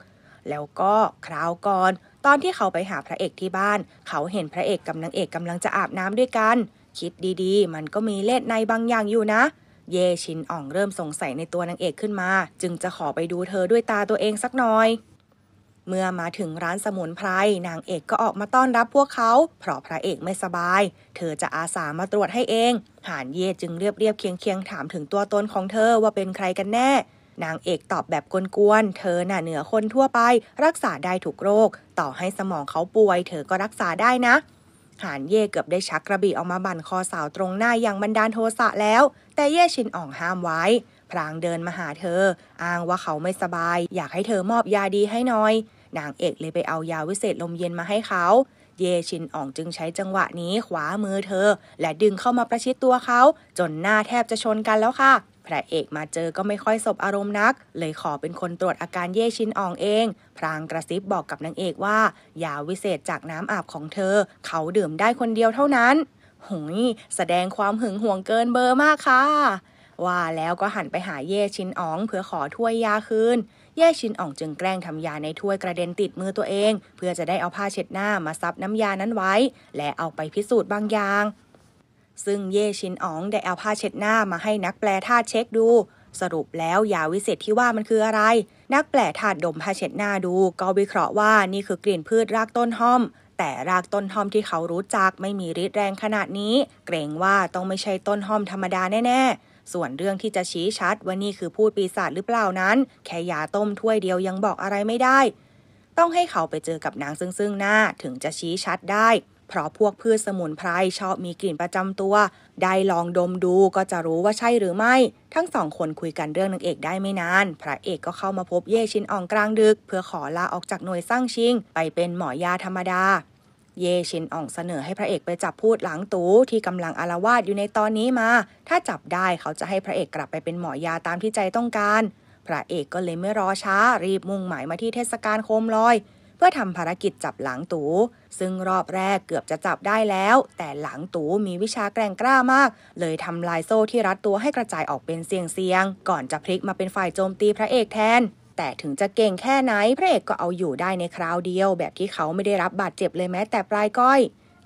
Speaker 1: แล้วก็คราวก่อน ตอนที่เขาไปหาพระเอกที่บ้าน เขาเห็นพระเอกกับนางเอกกำลังจะอาบน้ำด้วยกัน คิดดีๆ มันก็มีเล่ในบางอย่างอยู่นะ เยชินอ่องเริ่มสงสัยในตัวนางเอกขึ้นมา จึงจะขอไปดูเธอด้วยตาตัวเองสักหน่อยเมื่อมาถึงร้านสมุนไพร นางเอกก็ออกมาต้อนรับพวกเขา เพราะพระเอกไม่สบาย เธอจะอาสามาตรวจให้เอง หานเย่จึงเรียบเรียบเคียงเคียงถามถึงตัวตนของเธอว่าเป็นใครกันแน่ นางเอกตอบแบบกวนๆ เธอหน่ะเหนือคนทั่วไป รักษาได้ถูกโรค ต่อให้สมองเขาป่วย เธอก็รักษาได้นะ หานเย่เกือบได้ชักกระบี่ออกมาบั่นคอสาวตรงหน้าอย่างบันดาลโทสะแล้ว แต่เย่ชินอ่องห้ามไว้พรางเดินมาหาเธอ อ้างว่าเขาไม่สบาย อยากให้เธอมอบยาดีให้หน่อยนางเอกเลยไปเอายาวิเศษลมเย็นมาให้เขา เยชินอ่องจึงใช้จังหวะนี้ขวามือเธอ และดึงเข้ามาประชิดตัวเขา จนหน้าแทบจะชนกันแล้วค่ะ พระเอกมาเจอก็ไม่ค่อยสบอารมณ์นัก เลยขอเป็นคนตรวจอาการเย่ชินอองเอง พรางกระซิบบอกกับนางเอกว่า ยาวิเศษจากน้ำอาบของเธอ เขาดื่มได้คนเดียวเท่านั้น หุยแสดงความหึงหวงเกินเบอร์มากค่ะ ว่าแล้วก็หันไปหาเย่ชินอองเพื่อขอถ้วยยาคืนเย่ชินอ่องจึงแกล้งทำยาในถ้วยกระเด็นติดมือตัวเอง เพื่อจะได้เอาผ้าเช็ดหน้ามาซับน้ำยานั้นไว้ และเอาไปพิสูจน์บางอย่าง ซึ่งเย่ชินอ๋อง ได้เอาผ้าเช็ดหน้ามาให้นักแปลธาตุเช็คดู สรุปแล้วยาวิเศษที่ว่ามันคืออะไร นักแปลธาตุดมผ้าเช็ดหน้าดู ก็วิเคราะห์ว่านี่คือกลิ่นพืชรากต้นห้อม แต่รากต้นหอมที่เขารู้จักไม่มีฤทธิ์แรงขนาดนี้ เกรงว่าต้องไม่ใช่ต้นหอมธรรมดาแน่ส่วนเรื่องที่จะชี้ชัดว่านี่คือพูดปีศาจหรือเปล่านั้น แค่ยาต้มถ้วยเดียวยังบอกอะไรไม่ได้ ต้องให้เขาไปเจอกับนางซึ่งซึ่งหน้า ถึงจะชี้ชัดได้ เพราะพวกพืชสมุนไพรชอบมีกลิ่นประจำตัว ได้ลองดมดูก็จะรู้ว่าใช่หรือไม่ ทั้งสองคนคุยกันเรื่องนางเอกได้ไม่นาน พระเอกก็เข้ามาพบเย่ชินอองกลางดึก เพื่อขอลาออกจากหน่วยสร้างชิงไปเป็นหมอยาธรรมดาเยชินอ่องเสนอให้พระเอกไปจับพูดหลังตูที่กำลังอารวาสอยู่ในตอนนี้มา ถ้าจับได้เขาจะให้พระเอกกลับไปเป็นหมอยาตามที่ใจต้องการ พระเอกก็เลยไม่รอช้ารีบมุ่งหมายมาที่เทศกาลโคมลอย เพื่อทำภารกิจจับหลังตู ซึ่งรอบแรกเกือบจะจับได้แล้ว แต่หลังตูมีวิชาแกร่งกล้ามาก เลยทำลายโซ่ที่รัดตัวให้กระจายออกเป็นเสียงเสียง ก่อนจะพลิกมาเป็นฝ่ายโจมตีพระเอกแทนแต่ถึงจะเก่งแค่ไหน พระเอกก็เอาอยู่ได้ในคราวเดียว แบบที่เขาไม่ได้รับบาดเจ็บเลยแม้แต่ปลายก้อย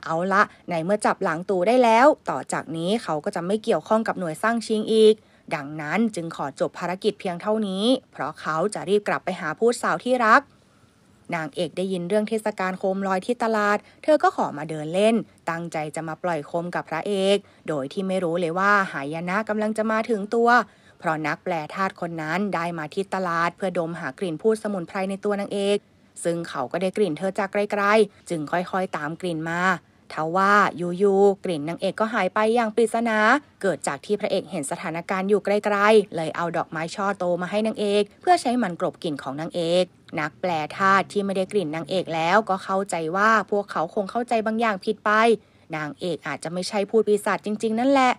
Speaker 1: เอาละในเมื่อจับหลังตูได้แล้ว ต่อจากนี้เขาก็จะไม่เกี่ยวข้องกับหน่วยสร้างชิงอีก ดังนั้นจึงขอจบภารกิจเพียงเท่านี้ เพราะเขาจะรีบกลับไปหาผู้สาวที่รัก นางเอกได้ยินเรื่องเทศกาลโคมลอยที่ตลาด เธอก็ขอมาเดินเล่น ตั้งใจจะมาปล่อยโคมกับพระเอกโดยที่ไม่รู้เลยว่าหายนะกำลังจะมาถึงตัวเพราะนักแปลธาตุคนนั้นได้มาที่ตลาดเพื่อดมหากลิ่นพูดสมุนไพรในตัวนางเอกซึ่งเขาก็ได้กลิ่นเธอจากไกลๆจึงค่อยๆตามกลิ่นมาทว่าอยู่ๆกลิ่นนางเอกก็หายไปอย่างปริศนาเกิดจากที่พระเอกเห็นสถานการณ์อยู่ไกลๆเลยเอาดอกไม้ช่อโตมาให้นางเอก เพื่อใช้มันกลบกลิ่นของนางเอก นักแปลธาตุที่ไม่ได้กลิ่นนางเอกแล้วก็เข้าใจว่าพวกเขาคงเข้าใจบางอย่างผิดไปนางเอกอาจจะไม่ใช่พูดปีศาจจริงๆ นั่นแหละ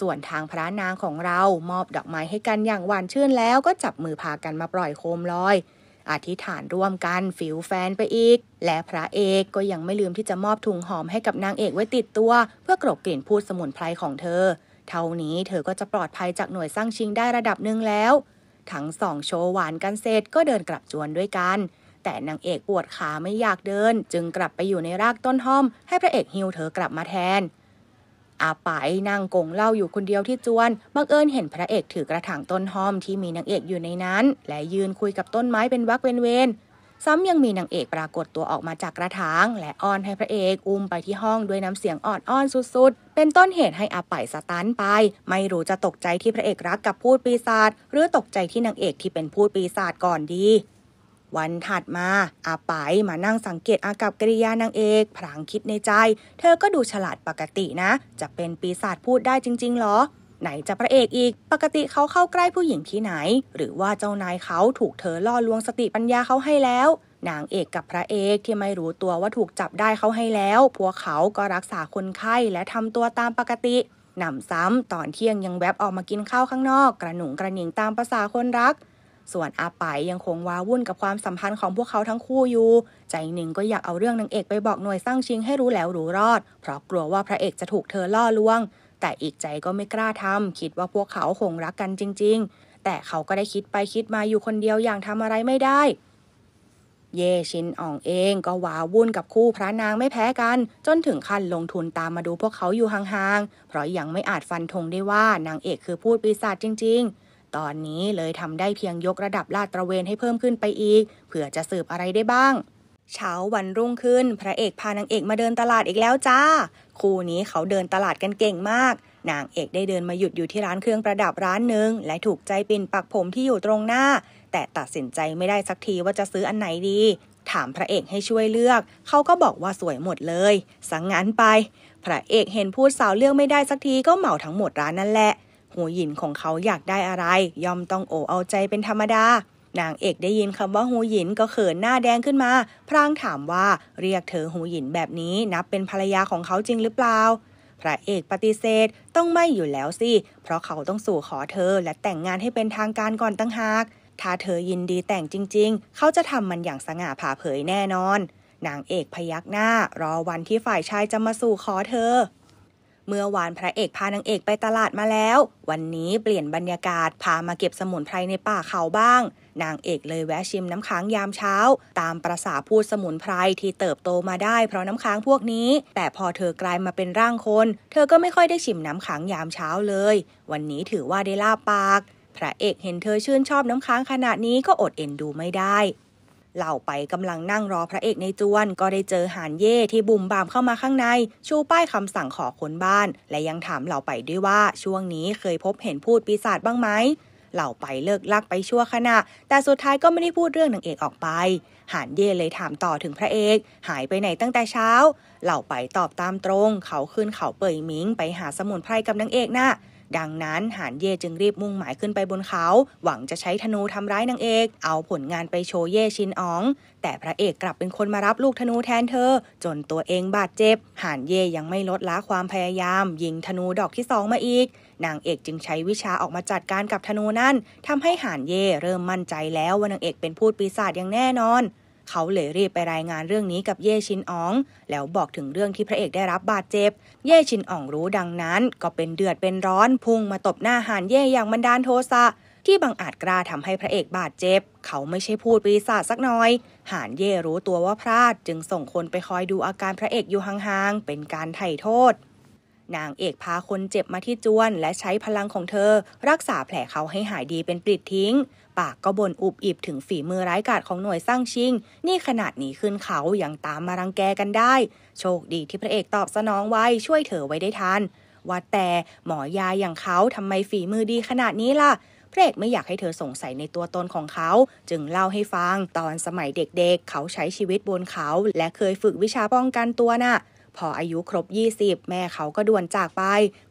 Speaker 1: ส่วนทางพระนางของเรามอบดอกไม้ให้กันอย่างหวานชื่นแล้ว ก็จับมือพากันมาปล่อยโคมลอย อธิษฐานร่วมกันฟิวแฟนไปอีก และพระเอกก็ยังไม่ลืมที่จะมอบถุงหอมให้กับนางเอกไว้ติดตัว เพื่อกรบกลิ่นพูดสมุนไพรของเธอ เท่านี้เธอก็จะปลอดภัยจากหน่วยสร้างชิงได้ระดับหนึ่งแล้ว ทั้งสองโชว์หวานกันเสร็จก็เดินกลับจวนด้วยกัน แต่นางเอกปวดขาไม่อยากเดิน จึงกลับไปอยู่ในรากต้นห้อม ให้พระเอกฮิวเธอกลับมาแทนอาป๋ายนั่งกงเล่าอยู่คนเดียวที่จวน บังเอิญเห็นพระเอกถือกระถางต้นหอมที่มีนางเอกอยู่ในนั้น และยืนคุยกับต้นไม้เป็นวักเป็นเวน ซ้ำยังมีนางเอกปรากฏตัวออกมาจากกระถางและอ้อนให้พระเอกอุ้มไปที่ห้องด้วยน้ำเสียงอ่อนอ้อนสุด ๆ เป็นต้นเหตุให้อาป่ายสตันไป ไม่รู้จะตกใจที่พระเอกรักกับพูดปีศาจหรือตกใจที่นางเอกที่เป็นพูดปีศาจก่อนดีวันถัดมา อาไปมานั่งสังเกตอากับกริยานางเอกพลางคิดในใจ เธอก็ดูฉลาดปกตินะ จะเป็นปีศาจพูดได้จริงๆหรอ ไหนจะพระเอกอีก ปกติเขาเข้าใกล้ผู้หญิงที่ไหน หรือว่าเจ้านายเขาถูกเธอล่อลวงสติปัญญาเขาให้แล้ว นางเอกกับพระเอกที่ไม่รู้ตัวว่าถูกจับได้เขาให้แล้ว พวกเขาก็รักษาคนไข้และทำตัวตามปกตินำซ้ำตอนเที่ยงยังแวบออกมากินข้าวข้างนอกกระหนุงกระหนิงตามภาษาคนรักส่วนอาไปยังคงว้าวุ่นกับความสัมพันธ์ของพวกเขาทั้งคู่อยู่ ใจหนึ่งก็อยากเอาเรื่องนางเอกไปบอกหน่วยสร้างชิงให้รู้แล้วรู้รอด เพราะกลัวว่าพระเอกจะถูกเธอล่อลวง แต่อีกใจก็ไม่กล้าทำคิดว่าพวกเขาคงรักกันจริงๆ แต่เขาก็ได้คิดไปคิดมาอยู่คนเดียวอย่างทำอะไรไม่ได้ เยชินอ่องเองก็ว้าวุ่นกับคู่พระนางไม่แพ้กัน จนถึงขั้นลงทุนตามมาดูพวกเขาอยู่ห่างๆเพราะยังไม่อาจฟันธงได้ว่านางเอกคือพูดปีศาจจริง ๆตอนนี้เลยทำได้เพียงยกระดับลาดตระเวนให้เพิ่มขึ้นไปอีกเผื่อจะสืบอะไรได้บ้าง เช้าวันรุ่งขึ้น พระเอกพานางเอกมาเดินตลาดอีกแล้วจ้า คู่นี้เขาเดินตลาดกันเก่งมากนางเอกได้เดินมาหยุดอยู่ที่ร้านเครื่องประดับร้านหนึ่งและถูกใจปิ่นปักผมที่อยู่ตรงหน้า แต่ตัดสินใจไม่ได้สักทีว่าจะซื้ออันไหนดี ถามพระเอกให้ช่วยเลือกเขาก็บอกว่าสวยหมดเลย สังงานไป พระเอกเห็นพูดสาวเลือกไม่ได้สักทีก็เหมาทั้งหมดร้านนั่นแหละหูหินของเขาอยากได้อะไร ย่อมต้องโอบเอาใจเป็นธรรมดานางเอกได้ยินคำว่าหูหินก็เขินหน้าแดงขึ้นมาพรางถามว่าเรียกเธอหูหินแบบนี้นับเป็นภรรยาของเขาจริงหรือเปล่าพระเอกปฏิเสธต้องไม่อยู่แล้วสิเพราะเขาต้องสู่ขอเธอและแต่งงานให้เป็นทางการก่อนตั้งหาก ถ้าเธอยินดีแต่งจริงๆ เขาจะทำมันอย่างสง่าผ่าเผยแน่นอนนางเอกพยักหน้า รอวันที่ฝ่ายชายจะมาสู่ขอเธอเมื่อวานพระเอกพานางเอกไปตลาดมาแล้ว วันนี้เปลี่ยนบรรยากาศพามาเก็บสมุนไพรในป่าเขาบ้าง นางเอกเลยแวะชิมน้ำค้างยามเช้า ตามประสาพูดสมุนไพรที่เติบโตมาได้เพราะน้ำค้างพวกนี้ แต่พอเธอกลายมาเป็นร่างคน เธอก็ไม่ค่อยได้ชิมน้ำค้างยามเช้าเลย วันนี้ถือว่าได้ลาบปาก พระเอกเห็นเธอชื่นชอบน้ำค้างขนาดนี้ก็อดเอ็นดูไม่ได้เหล่าไปกำลังนั่งรอพระเอกในจวนก็ได้เจอหานเย่ที่บุ่มบามเข้ามาข้างใน ชูป้ายคำสั่งขอค้นบ้าน และยังถามเหล่าไปด้วยว่าช่วงนี้เคยพบเห็นพูดปีศาจบ้างไหมเหล่าไปเลิกลักไปชั่วขณะ แต่สุดท้ายก็ไม่ได้พูดเรื่องนางเอกออกไป หานเย่เลยถามต่อถึงพระเอก หายไปไหน ตั้งแต่เช้าเหล่าไปตอบตามตรง เขาขึ้นเขาเป่ยมิง ไปหาสมุนไพรกับนางเอกนะ่ะดังนั้นหานเย่จึงรีบมุ่งหมายขึ้นไปบนเขา หวังจะใช้ธนูทำร้ายนางเอกเอาผลงานไปโชว์เย่ชินอ๋อง แต่พระเอกกลับเป็นคนมารับลูกธนูแทนเธอ จนตัวเองบาดเจ็บ หานเย่ยังไม่ลดละความพยายามยิงธนูดอกที่สองมาอีก นางเอกจึงใช้วิชาออกมาจัดการกับธนูนั่น ทำให้หานเย่เริ่มมั่นใจแล้วว่านางเอกเป็นพูดปีศาจอย่างแน่นอนเขาเลยรีบไปรายงานเรื่องนี้กับเย่ชินอ๋องแล้วบอกถึงเรื่องที่พระเอกได้รับบาดเจ็บเย่ชินอ๋องรู้ดังนั้น ก็เป็นเดือดเป็นร้อนพุ่งมาตบหน้าหานเย่อย่างบันดาลโทสะที่บังอาจกล้าทำให้พระเอกบาดเจ็บ เขาไม่ใช่พูดปีศาจสักหน่อย หานเย่รู้ตัวว่าพลาด จึงส่งคนไปคอยดูอาการพระเอกอยู่ห่างๆเป็นการไถ่โทษนางเอกพาคนเจ็บมาที่จวน และใช้พลังของเธอ รักษาแผลเขาให้หายดีเป็นปลิดทิ้งปากก็บ่นอุบอิบถึงฝีมือร้ายกาจของหน่วยสร้างชิง นี่ขนาดหนีขึ้นเขายังตามมารังแกกันได้ โชคดีที่พระเอกตอบสนองไว้ช่วยเธอไว้ได้ทัน ว่าแต่หมอยาอย่างเขาทำไมฝีมือดีขนาดนี้ล่ะ พระเอกไม่อยากให้เธอสงสัยในตัวตนของเขา จึงเล่าให้ฟัง ตอนสมัยเด็กๆ เขาใช้ชีวิตบนเขา และเคยฝึกวิชาป้องกันตัวนะ่ะพออายุครบ 20 แม่เขาก็ด่วนจากไป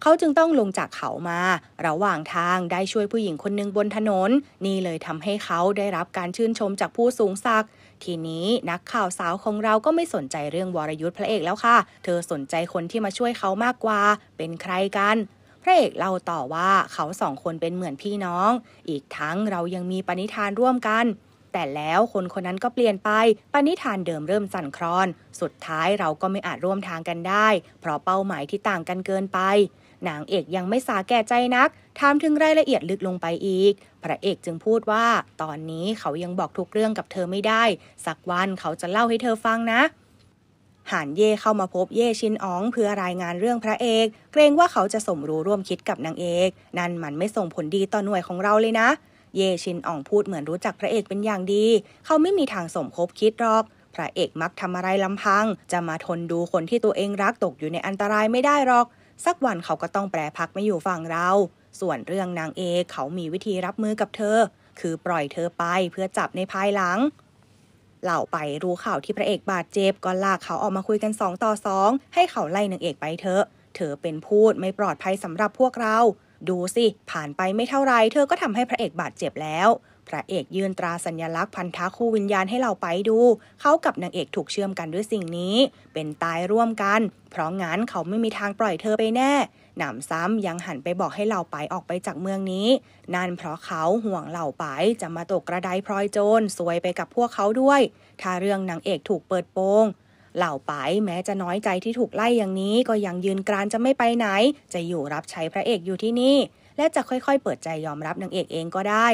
Speaker 1: เขาจึงต้องลงจากเขามา ระหว่างทางได้ช่วยผู้หญิงคนหนึ่งบนถนน นี่เลยทำให้เขาได้รับการชื่นชมจากผู้สูงศักดิ์ ทีนี้นักข่าวสาวของเราก็ไม่สนใจเรื่องวรยุทธ์พระเอกแล้วค่ะ เธอสนใจคนที่มาช่วยเขามากกว่า เป็นใครกัน พระเอกเล่าต่อว่าเขาสองคนเป็นเหมือนพี่น้อง อีกทั้งเรายังมีปณิธานร่วมกันแต่แล้วคนคนนั้นก็เปลี่ยนไป ปณิธานเดิมเริ่มสั่นคลอน สุดท้ายเราก็ไม่อาจร่วมทางกันได้ เพราะเป้าหมายที่ต่างกันเกินไปนางเอกยังไม่สาแก่ใจนักถามถึงรายละเอียดลึกลงไปอีก พระเอกจึงพูดว่า ตอนนี้เขายังบอกทุกเรื่องกับเธอไม่ได้ สักวันเขาจะเล่าให้เธอฟังนะ หานเย่เข้ามาพบเย่ชินอ๋องเพื่อรายงานเรื่องพระเอกเกรงว่าเขาจะสมรู้ร่วมคิดกับนางเอกนั่นมันไม่ส่งผลดีต่อหน่วยของเราเลยนะเยชินอ่องพูดเหมือนรู้จักพระเอกเป็นอย่างดี เขาไม่มีทางสมคบคิดหรอก พระเอกมักทำอะไรลำพัง จะมาทนดูคนที่ตัวเองรักตกอยู่ในอันตรายไม่ได้หรอก สักวันเขาก็ต้องแปรพักไม่อยู่ฝั่งเรา ส่วนเรื่องนางเอกเขามีวิธีรับมือกับเธอ คือปล่อยเธอไปเพื่อจับในภายหลัง เหล่าไปรู้ข่าวที่พระเอกบาดเจ็บก็ลากเขาออกมาคุยกันสองต่อสองให้เขาไล่นางเอกไปเถอะ เธอเป็นพูดไม่ปลอดภัยสำหรับพวกเราดูสิ ผ่านไปไม่เท่าไรเธอก็ทำให้พระเอกบาดเจ็บแล้ว พระเอกยืนตราสัญญลักษณ์พันธะคู่วิญญาณให้เราไปดู เขากับนางเอกถูกเชื่อมกันด้วยสิ่งนี้ เป็นตายร่วมกัน เพราะงั้นเขาไม่มีทางปล่อยเธอไปแน่หนำซ้ำยังหันไปบอกให้เหล่าไปออกไปจากเมืองนี้ นั่นเพราะเขาห่วงเหล่าไปจะมาตกกระไดพลอยโจรซวยไปกับพวกเขาด้วย ถ้าเรื่องนางเอกถูกเปิดโปงเหล่าไปแม้จะน้อยใจที่ถูกไล่อย่างนี้ ก็ยังยืนกรานจะไม่ไปไหน จะอยู่รับใช้พระเอกอยู่ที่นี่ และจะค่อยๆเปิดใจยอมรับนางเอกเองก็ได้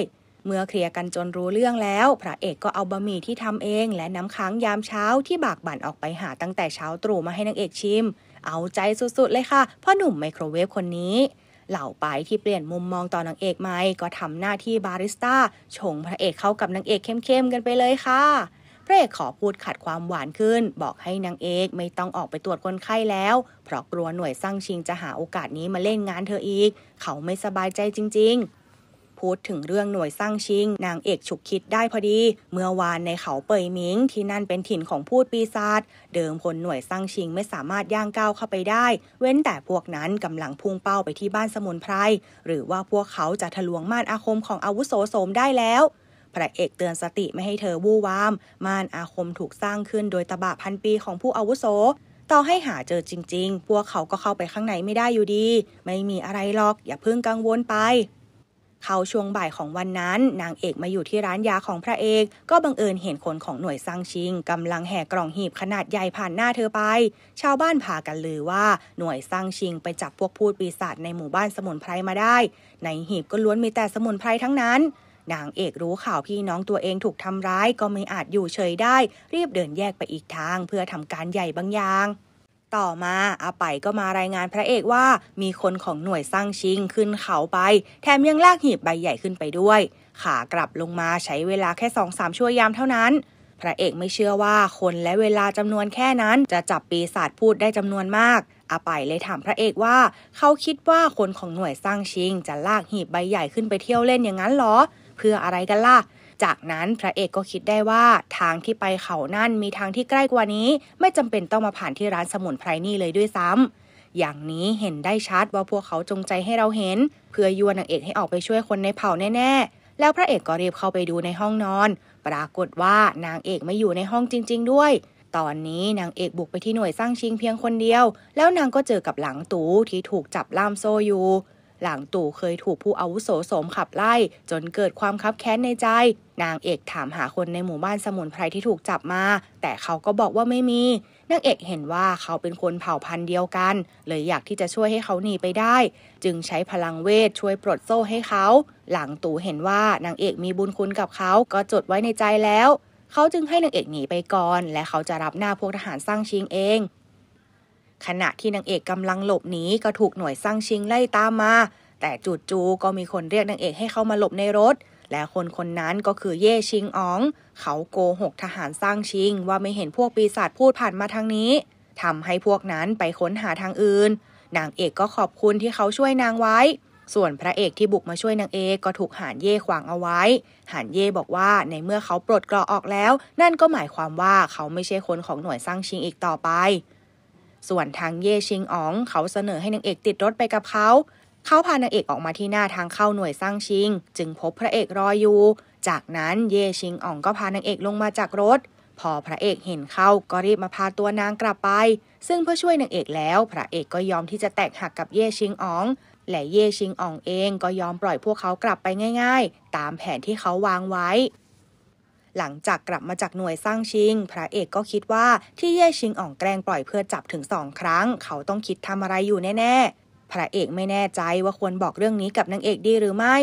Speaker 1: เมื่อเคลียร์กันจนรู้เรื่องแล้ว พระเอกก็เอาบะหมี่ที่ทำเองและน้ำค้างยามเช้าที่บากบั่นออกไปหาตั้งแต่เช้าตรู่มาให้นางเอกชิม เอาใจสุดๆเลยค่ะพ่อหนุ่มไมโครเวฟคนนี้เหล่าไปที่เปลี่ยนมุมมองต่อนางเอกไหมก็ทำหน้าที่บาริสต้าชงพระเอกเข้ากับนางเอกเข้มๆกันไปเลยค่ะพระเอกขอพูดขัดความหวานขึ้น บอกให้นางเอกไม่ต้องออกไปตรวจคนไข้แล้ว เพราะกลัวหน่วยสร้างชิงจะหาโอกาสนี้มาเล่นงานเธออีก เขาไม่สบายใจจริงๆ พูดถึงเรื่องหน่วยสร้างชิง นางเอกฉุกคิดได้พอดี เมื่อวานในเขาเปยมิงที่นั่นเป็นถิ่นของพูดปีศาจเดิมพลหน่วยสร้างชิงไม่สามารถย่างก้าวเข้าไปได้ เว้นแต่พวกนั้นกำลังพุ่งเป้าไปที่บ้านสมุนไพรหรือว่าพวกเขาจะทะลวงม่านอาคมของอาวุโสโสมได้แล้วพระเอกเตือนสติไม่ให้เธอวู่วามม่านอาคมถูกสร้างขึ้นโดยตบะพันปีของผู้อาวุโส ต่อให้หาเจอจริง ๆ พวกเขาก็เข้าไปข้างในไม่ได้อยู่ดี ไม่มีอะไรหรอกอย่าเพิ่งกังวลไป เขาช่วงบ่ายของวันนั้น นางเอกมาอยู่ที่ร้านยาของพระเอก ก็บังเอิญเห็นคนของหน่วยซังชิง กำลังแห่กล่องหีบขนาดใหญ่ผ่านหน้าเธอไป ชาวบ้านพากันลือว่าหน่วยซังชิงไปจับพวกพูดปีศาจในหมู่บ้านสมุนไพรมาได้ ในหีบก็ล้วนมีแต่สมุนไพรทั้งนั้นนางเอกรู้ข่าวพี่น้องตัวเองถูกทำร้ายก็ไม่อาจอยู่เฉยได้ รีบเดินแยกไปอีกทางเพื่อทำการใหญ่บางอย่าง ต่อมาอาไปก็มารายงานพระเอกว่ามีคนของหน่วยสร้างชิงขึ้นเขาไปแถมยังลากหีบใบใหญ่ขึ้นไปด้วย ขากลับลงมาใช้เวลาแค่สองสามชั่วยามเท่านั้น พระเอกไม่เชื่อว่าคนและเวลาจำนวนแค่นั้นจะจับปีศาจพูดได้จำนวนมากอาไปเลยถามพระเอกว่าเขาคิดว่าคนของหน่วยสร้างชิงจะลากหีบใบใหญ่ขึ้นไปเที่ยวเล่นอย่างนั้นหรอเพื่ออะไรกันล่ะ จากนั้นพระเอกก็คิดได้ว่า ทางที่ไปเขานั่นมีทางที่ใกล้กว่านี้ ไม่จำเป็นต้องมาผ่านที่ร้านสมุนไพรนี่เลยด้วยซ้ำ อย่างนี้เห็นได้ชัดว่าพวกเขาจงใจให้เราเห็น เพื่อยั่วนางเอกให้ออกไปช่วยคนในเผ่าแน่ๆ แล้วพระเอกก็เรียบเข้าไปดูในห้องนอน ปรากฏว่านางเอกไม่อยู่ในห้องจริง ๆ ด้วย ตอนนี้นางเอกบุกไปที่หน่วยสร้างชิงเพียงคนเดียว แล้วนางก็เจอกับหลังตูที่ถูกจับล่ามโซอยู่หลังตู่เคยถูกผู้อาวุโสโสมขับไล่ จนเกิดความคับแค้นในใจ นางเอกถามหาคนในหมู่บ้านสมุนไพรที่ถูกจับมา แต่เขาก็บอกว่าไม่มีนางเอกเห็นว่าเขาเป็นคนเผ่าพันธุ์เดียวกัน เลยอยากที่จะช่วยให้เขาหนีไปได้ จึงใช้พลังเวทช่วยปลดโซ่ให้เขา หลังตู่เห็นว่านางเอกมีบุญคุณกับเขาก็จดไว้ในใจแล้ว เขาจึงให้นางเอกหนีไปก่อน และเขาจะรับหน้าพวกทหารสร้างชิงเองขณะที่นางเอกกำลังหลบหนีก็ถูกหน่วยสร้างชิงไล่ตามมา แต่จูจูก็มีคนเรียกนางเอกให้เข้ามาหลบในรถ และคนคนนั้นก็คือเย่ชิงอ๋อง เขาโกหกทหารสร้างชิง ว่าไม่เห็นพวกปีศาจพูดผ่านมาทางนี้ ทำให้พวกนั้นไปค้นหาทางอื่น นางเอกก็ขอบคุณที่เขาช่วยนางไว้ ส่วนพระเอกที่บุกมาช่วยนางเอกก็ถูกหานเย่ขวางเอาไว้ หานเย่บอกว่า ในเมื่อเขาปลดกรอออกแล้ว นั่นก็หมายความว่าเขาไม่ใช่คนของหน่วยสร้างชิงอีกต่อไปส่วนทางเย่ชิงอ๋องเขาเสนอให้นางเอกติดรถไปกับเขา เขาพานางเอกออกมาที่หน้าทางเข้าหน่วยสร้างชิง จึงพบพระเอกรอยอยู่ จากนั้นเย่ชิงอ๋องก็พานางเอกลงมาจากรถ พอพระเอกเห็นเขาก็รีบมาพาตัวนางกลับไป ซึ่งเพื่อช่วยนางเอกแล้ว พระเอกก็ยอมที่จะแตกหักกับเย่ชิงอ๋อง และเย่ชิงอ่องเองก็ยอมปล่อยพวกเขากลับไปง่าย ๆ ตามแผนที่เขาวางไว้หลังจากกลับมาจากหน่วยสร้างชิง พระเอกก็คิดว่าที่เย่ชิงอ่องแกล้งปล่อยเพื่อจับถึงสองครั้ง เขาต้องคิดทำอะไรอยู่แน่ๆพระเอกไม่แน่ใจว่าควรบอกเรื่องนี้กับนางเอกดีหรือไม่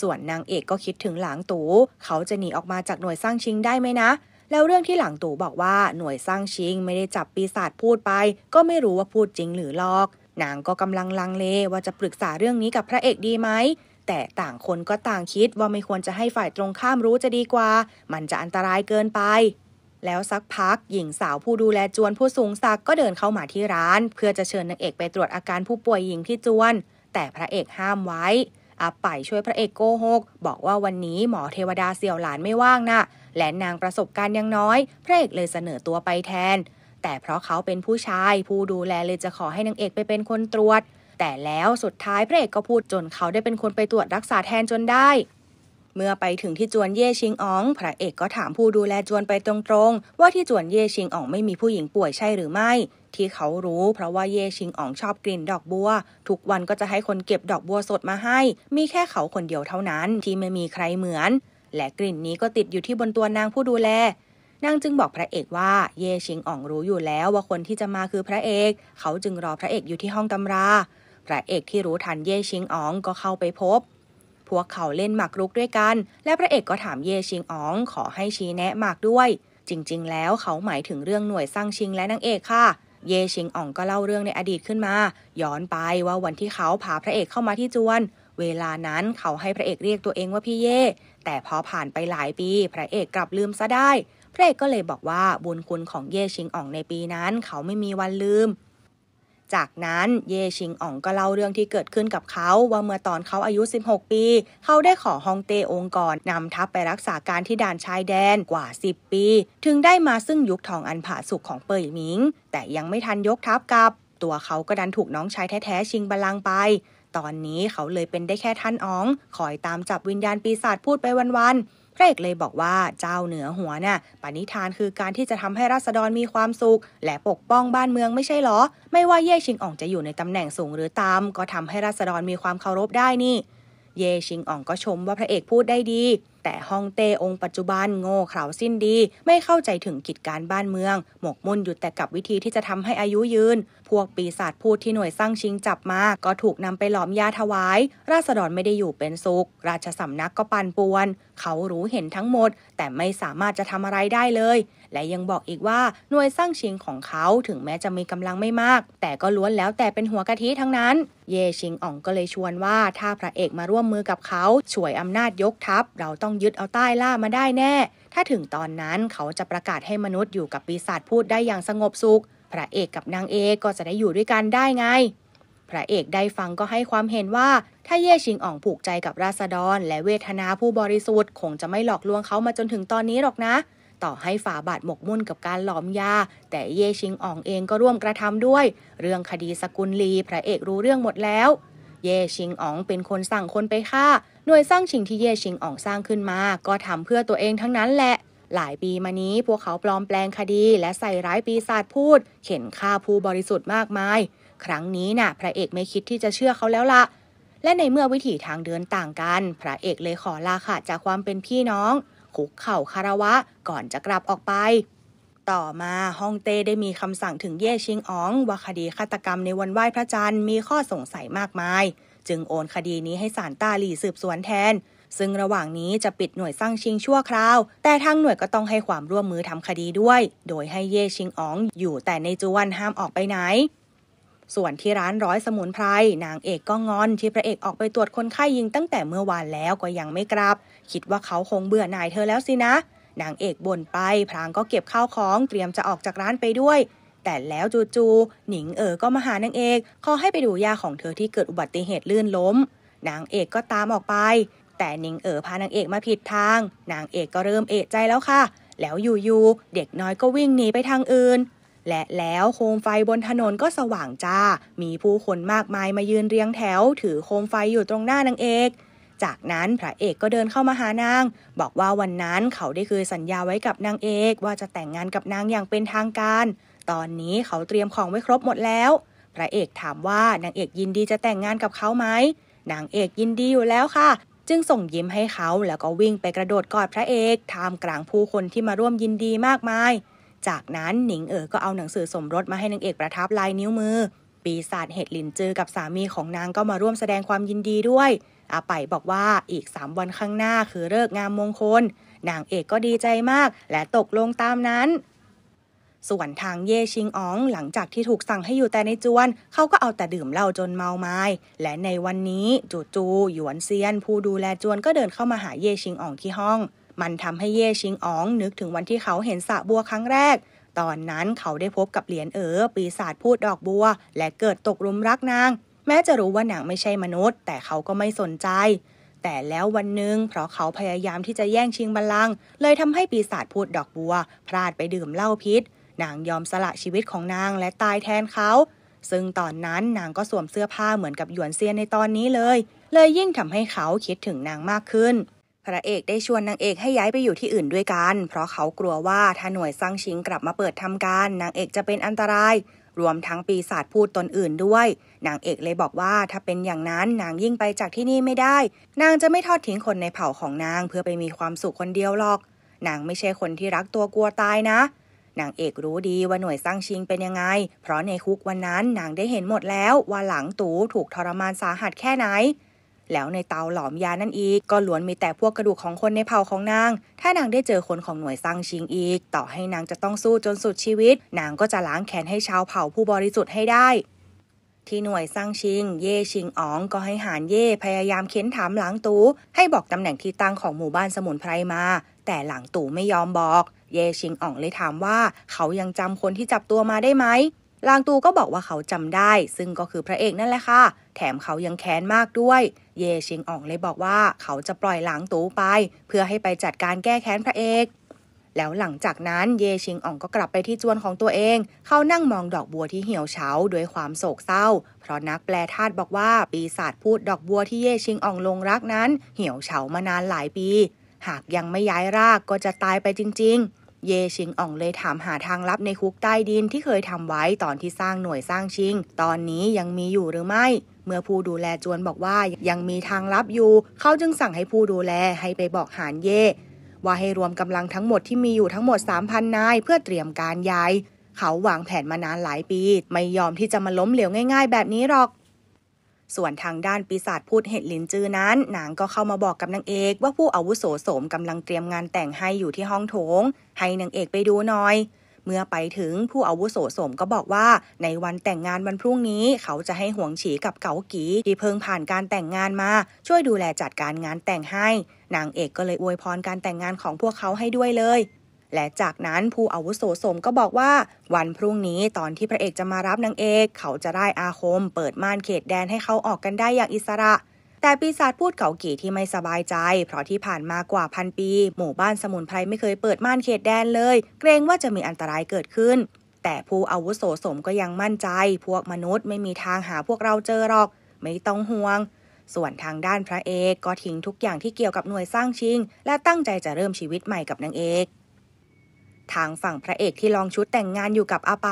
Speaker 1: ส่วนนางเอกก็คิดถึงหลังตูเขาจะหนีออกมาจากหน่วยสร้างชิงได้ไหมนะ แล้วเรื่องที่หลังตู่บอกว่าหน่วยสร้างชิงไม่ได้จับปีศาจพูดไปก็ไม่รู้ว่าพูดจริงหรือลอกนางก็กำลังลังเลว่าจะปรึกษาเรื่องนี้กับพระเอกดีไหมแต่ต่างคนก็ต่างคิดว่าไม่ควรจะให้ฝ่ายตรงข้ามรู้จะดีกว่า มันจะอันตรายเกินไป แล้วสักพักหญิงสาวผู้ดูแลจวนผู้สูงศักก็เดินเข้ามาที่ร้าน เพื่อจะเชิญนางเอกไปตรวจอาการผู้ป่วยหญิงที่จวน แต่พระเอกห้ามไว้อาไปช่วยพระเอกโกหก บอกว่าวันนี้หมอเทวดาเสี่ยวหลานไม่ว่างนะ่ะและนางประสบการณ์ยังน้อยพระเอกเลยเสนอตัวไปแทน แต่เพราะเขาเป็นผู้ชาย ผู้ดูแลเลยจะขอให้นางเอกไปเป็นคนตรวจแต่แล้วสุดท้ายพระเอกก็พูดจนเขาได้เป็นคนไปตรวจรักษาแทนจนได้ เมื่อไปถึงที่จวนเย่ชิงอ๋องพระเอกก็ถามผู้ดูแลจวนไปตรงๆ ว่าที่จวนเย่ชิงอ๋องไม่มีผู้หญิงป่วยใช่หรือไม่ ที่เขารู้เพราะว่าเย่ชิงอ๋องชอบกลิ่นดอกบัวทุกวันก็จะให้คนเก็บดอกบัวสดมาให้ มีแค่เขาคนเดียวเท่านั้นที่ไม่มีใครเหมือน และกลิ่นนี้ก็ติดอยู่ที่บนตัวนางผู้ดูแลนางจึงบอกพระเอกว่าเย่ชิงอ่องรู้อยู่แล้วว่าคนที่จะมาคือพระเอก เขาจึงรอพระเอกอยู่ที่ห้องตำราพระเอกที่รู้ทันเย่ชิงอ๋องก็เข้าไปพบ พวกเขาเล่นหมากรุกด้วยกัน และพระเอกก็ถามเย่ชิงอ๋องขอให้ชี้แนะหมากด้วย จริงๆ แล้วเขาหมายถึงเรื่องหน่วยสร้างชิงและนางเอกค่ะ เย่ชิงอ่องก็เล่าเรื่องในอดีตขึ้นมา ย้อนไปว่าวันที่เขาพาพระเอกเข้ามาที่จวน เวลานั้นเขาให้พระเอกเรียกตัวเองว่าพี่เย่แต่พอผ่านไปหลายปี พระเอกกลับลืมซะได้ พระเอกก็เลยบอกว่าบุญคุณของเย่ชิงอ่องในปีนั้น เขาไม่มีวันลืมจากนั้นเยชิงอ๋องก็เล่าเรื่องที่เกิดขึ้นกับเขา ว่าเมื่อตอนเขาอายุ 16 ปี เขาได้ขอฮองเต้องค์กรนำทัพไปรักษาการที่ด่านชายแดนกว่า 10 ปี ถึงได้มาซึ่งยุคทองอันผาสุกของเป่ยหมิง แต่ยังไม่ทันยกทัพกลับ ตัวเขาก็ดันถูกน้องชายแท้ ๆ ชิงบัลลังไป ตอนนี้เขาเลยเป็นได้แค่ท่านอ๋องคอยตามจับวิญญาณปีศาจพูดไปวันๆพระเอกเลยบอกว่าเจ้าเหนือหัวนะ่ะปณิธานคือการที่จะทำให้ราษฎรมีความสุข และปกป้องบ้านเมืองไม่ใช่หรอ ไม่ว่าเย่ชิงอ่องจะอยู่ในตำแหน่งสูงหรือตามก็ทำให้ราษฎรมีความเคารพได้นี่ เย่ชิงอ่องก็ชมว่าพระเอกพูดได้ดีแต่ฮ่องเต้องค์ปัจจุบันโง่เขลาสิ้นดี ไม่เข้าใจถึงกิจการบ้านเมือง หมกมุ่นอยู่แต่กับวิธีที่จะทำให้อายุยืน พวกปีศาจพูดที่หน่วยสร้างชิงจับมา ก็ถูกนำไปหลอมยาถวาย ราษฎรไม่ได้อยู่เป็นสุข ราชสำนักก็ปั่นป่วน เขารู้เห็นทั้งหมด แต่ไม่สามารถจะทำอะไรได้เลยและยังบอกอีกว่า หน่วยสร้างชิงของเขาถึงแม้จะมีกำลังไม่มาก แต่ก็ล้วนแล้วแต่เป็นหัวกะทิทั้งนั้น เยชิงอ่องก็เลยชวนว่า ถ้าพระเอกมาร่วมมือกับเขา ช่วยอำนาจยกทัพ เราต้องยึดเอาใต้ล่ามาได้แน่ ถ้าถึงตอนนั้นเขาจะประกาศให้มนุษย์อยู่กับปีศาจพูดได้อย่างสงบสุข พระเอกกับนางเอกก็จะได้อยู่ด้วยกันได้ไงพระเอกได้ฟังก็ให้ความเห็นว่า ถ้าเย่ชิงอ่องผูกใจกับราษฎร และเวทนาผู้บริสุทธิ์คงจะไม่หลอกลวงเขามาจนถึงตอนนี้หรอกนะต่อให้ฝาบาทหมกมุ่นกับการหลอมยา แต่เย่ชิงอ่องเองก็ร่วมกระทำด้วย เรื่องคดีสกุลลี พระเอกรู้เรื่องหมดแล้ว เย่ชิงอ๋องเป็นคนสั่งคนไปฆ่าหน่วยสร้างชิงที่เย่ชิงอ๋องสร้างขึ้นมาก็ทำเพื่อตัวเองทั้งนั้นแหละ หลายปีมานี้พวกเขาปลอมแปลงคดีและใส่ร้ายปีศาจพูดเข็นฆ่าผู้บริสุทธิ์มากมาย ครั้งนี้นะ่ะ พระเอกไม่คิดที่จะเชื่อเขาแล้วละและในเมื่อวิถีทางเดินต่างกัน พระเอกเลยขอลาขาดจากความเป็นพี่น้องคุกเข่าคารวะก่อนจะกลับออกไป ต่อมาฮ่องเต้ได้มีคำสั่งถึงเย่ชิงอ๋อง ว่าคดีฆาตกรรมในวันไหว้พระจันทร์มีข้อสงสัยมากมาย จึงโอนคดีนี้ให้ศาลต้าหลี่สืบสวนแทน ซึ่งระหว่างนี้จะปิดหน่วยสร้างชิงชั่วคราว แต่ทางหน่วยก็ต้องให้ความร่วมมือทำคดีด้วย โดยให้เย่ชิงอ๋อง อยู่แต่ในจวนห้ามออกไปไหน ส่วนที่ร้านร้อยสมุนไพร นางเอกก็งอน ที่พระเอกออกไปตรวจคนไข้ยยิงตั้งแต่เมื่อวานแล้วก็ยังไม่กลับคิดว่าเขาคงเบื่อหน่ายเธอแล้วสินะ นางเอกบ่นไปพรางก็เก็บข้าวของเตรียมจะออกจากร้านไปด้วย แต่แล้วจู่ๆหนิงเอ๋อก็มาหานางเอก ขอให้ไปดูยาของเธอที่เกิดอุบัติเหตุลื่นล้ม นางเอกก็ตามออกไป แต่หนิงเอ๋อพานางเอกมาผิดทางนางเอกก็เริ่มเอะใจแล้วค่ะ แล้วอยู่ๆ เด็กน้อยก็วิ่งหนีไปทางอื่น และแล้วโคมไฟบนถนนก็สว่างจ้ามีผู้คนมากมายมายืนเรียงแถว ถือโคมไฟอยู่ตรงหน้านางเอกจากนั้นพระเอกก็เดินเข้ามาหานาง บอกว่าวันนั้นเขาได้เคยสัญญาไว้กับนางเอกว่าจะแต่งงานกับนางอย่างเป็นทางการ ตอนนี้เขาเตรียมของไว้ครบหมดแล้ว พระเอกถามว่านางเอกยินดีจะแต่งงานกับเขาไหม นางเอกยินดีอยู่แล้วค่ะ จึงส่งยิ้มให้เขาแล้วก็วิ่งไปกระโดดกอดพระเอกท่ามกลางผู้คนที่มาร่วมยินดีมากมาย จากนั้นหนิงเอ๋อก็เอาหนังสือสมรสมาให้นางเอกประทับลายนิ้วมือ ปีศาจเห็ดลินจือกับสามีของนางก็มาร่วมแสดงความยินดีด้วยอาไปบอกว่าอีก3วันข้างหน้าคือเลิกงามมงคลนางเอกก็ดีใจมากและตกลงตามนั้น ส่วนทางเย่ชิงอ๋องหลังจากที่ถูกสั่งให้อยู่แต่ในจวน เขาก็เอาแต่ดื่มเหล้าจนเมาไม้และในวันนี้จูจูหยวนเซียน ผู้ดูแลจวนก็เดินเข้ามาหาเย่ชิงอ๋องที่ห้อง มันทำให้เย่ชิงอ๋องนึกถึงวันที่เขาเห็นสระบัวครั้งแรก ตอนนั้นเขาได้พบกับเหรียญเอ๋อปีศาจพูดดอกบัว และเกิดตกลุมรักนางแม้จะรู้ว่าหนังไม่ใช่มนุษย์ แต่เขาก็ไม่สนใจ แต่แล้ววันหนึ่งเพราะเขาพยายามที่จะแย่งชิงบัลลังก์เลยทำให้ปีศาจพูดดอกบัวพลาดไปดื่มเหล้าพิษนางยอมสละชีวิตของนางและตายแทนเขา ซึ่งตอนนั้นนางก็สวมเสื้อผ้าเหมือนกับหยวนเซียนในตอนนี้เลย เลยยิ่งทำให้เขาคิดถึงนางมากขึ้น พระเอกได้ชวนนางเอกให้ย้ายไปอยู่ที่อื่นด้วยกัน เพราะเขากลัวว่าถ้าหน่วยซังชิงกลับมาเปิดทำการนางเอกจะเป็นอันตรายรวมทั้งปีศาจพูดตนอื่นด้วยนางเอกเลยบอกว่าถ้าเป็นอย่างนั้นนางยิ่งไปจากที่นี่ไม่ได้ นางจะไม่ทอดทิ้งคนในเผ่าของนางเพื่อไปมีความสุขคนเดียวหรอกนางไม่ใช่คนที่รักตัวกลัวตายนะนางเอกรู้ดีว่าหน่วยสร้างชิงเป็นยังไง เพราะในคุกวันนั้นนางได้เห็นหมดแล้วว่าหลังตูถูกทรมานสาหัสแค่ไหนแล้วในเตาหลอมยานั่นอีก ก็ล้วนมีแต่พวกกระดูกของคนในเผ่าของนาง ถ้านางได้เจอคนของหน่วยซั้งชิงอีก ต่อให้นางจะต้องสู้จนสุดชีวิต นางก็จะล้างแค้นให้ชาวเผ่าผู้บริสุทธิ์ให้ได้ ที่หน่วยซั้งชิง เย่ชิงอ๋อง ก็ให้หานเย่พยายามเค้นถามหลังตูให้บอกตำแหน่งที่ตั้งของหมู่บ้านสมุนไพรมา แต่หลังตูไม่ยอมบอก เย่ชิงอ๋องเลยถามว่า เขายังจำคนที่จับตัวมาได้ไหมลางตูก็บอกว่าเขาจำได้ ซึ่งก็คือพระเอกนั่นแหละค่ะแถมเขายังแค้นมากด้วย เยเชิงอ่องเลยบอกว่าเขาจะปล่อยหลางตูไปเพื่อให้ไปจัดการแก้แค้นพระเอกแล้วหลังจากนั้นเยชิงอ่องก็กลับไปที่จวนของตัวเอง เขานั่งมองดอกบัวที่เหี่ยวเฉาด้วยความโศกเศร้า เพราะนักแปลธาตุบอกว่าปีศาจพูดดอกบัวที่เยชิงอ่องลงรักนั้น เหี่ยวเฉามานานหลายปี หากยังไม่ย้ายรากก็จะตายไปจริง ๆเยชิงอ่องเลยถามหาทางลับในคุกใต้ดินที่เคยทำไว้ตอนที่สร้างหน่วยสร้างชิง ตอนนี้ยังมีอยู่หรือไม่ เมื่อผู้ดูแลจวนบอกว่ายังมีทางลับอยู่ เขาจึงสั่งให้ผู้ดูแลให้ไปบอกหานเย่ว่าให้รวมกำลังทั้งหมดที่มีอยู่ทั้งหมด 3,000 นายเพื่อเตรียมการย้าย เขาวางแผนมานานหลายปี ไม่ยอมที่จะมาล้มเหลวง่าย ๆ แบบนี้หรอก ส่วนทางด้านปีศาจพูดเห็ดหลินจือนั้นนางก็เข้ามาบอกกับนางเอก ว่าผู้อาวุโสโสมกำลังเตรียมงานแต่งให้อยู่ที่ห้องโถงให้นางเอกไปดูหน่อย เมื่อไปถึงผู้อาวุโสสมก็บอกว่า ในวันแต่งงานวันพรุ่งนี้ เขาจะให้ห่วงฉีกับเก๋ากีที่เพิ่งผ่านการแต่งงานมาช่วยดูแลจัดการงานแต่งให้นางเอกก็เลยอวยพรการแต่งงานของพวกเขาให้ด้วยเลยและจากนั้นผู้อาวุโสสมก็บอกว่า วันพรุ่งนี้ตอนที่พระเอกจะมารับนางเอกเขาจะได้อาคม เปิดม่านเขตแดนให้เขาออกกันได้อย่างอิสระแต่ปีศาจพูดเก่ากี่ที่ไม่สบายใจ เพราะที่ผ่านมากว่าพันปี หมู่บ้านสมุนไพรไม่เคยเปิดม่านเขตแดนเลย เกรงว่าจะมีอันตรายเกิดขึ้น แต่ผู้อาวุโสสมก็ยังมั่นใจ พวกมนุษย์ไม่มีทางหาพวกเราเจอหรอก ไม่ต้องห่วง ส่วนทางด้านพระเอกก็ทิ้งทุกอย่างที่เกี่ยวกับหน่วยสร้างชิง และตั้งใจจะเริ่มชีวิตใหม่กับนางเอกทางฝั่งพระเอกที่ลองชุดแต่งงานอยู่กับอาไป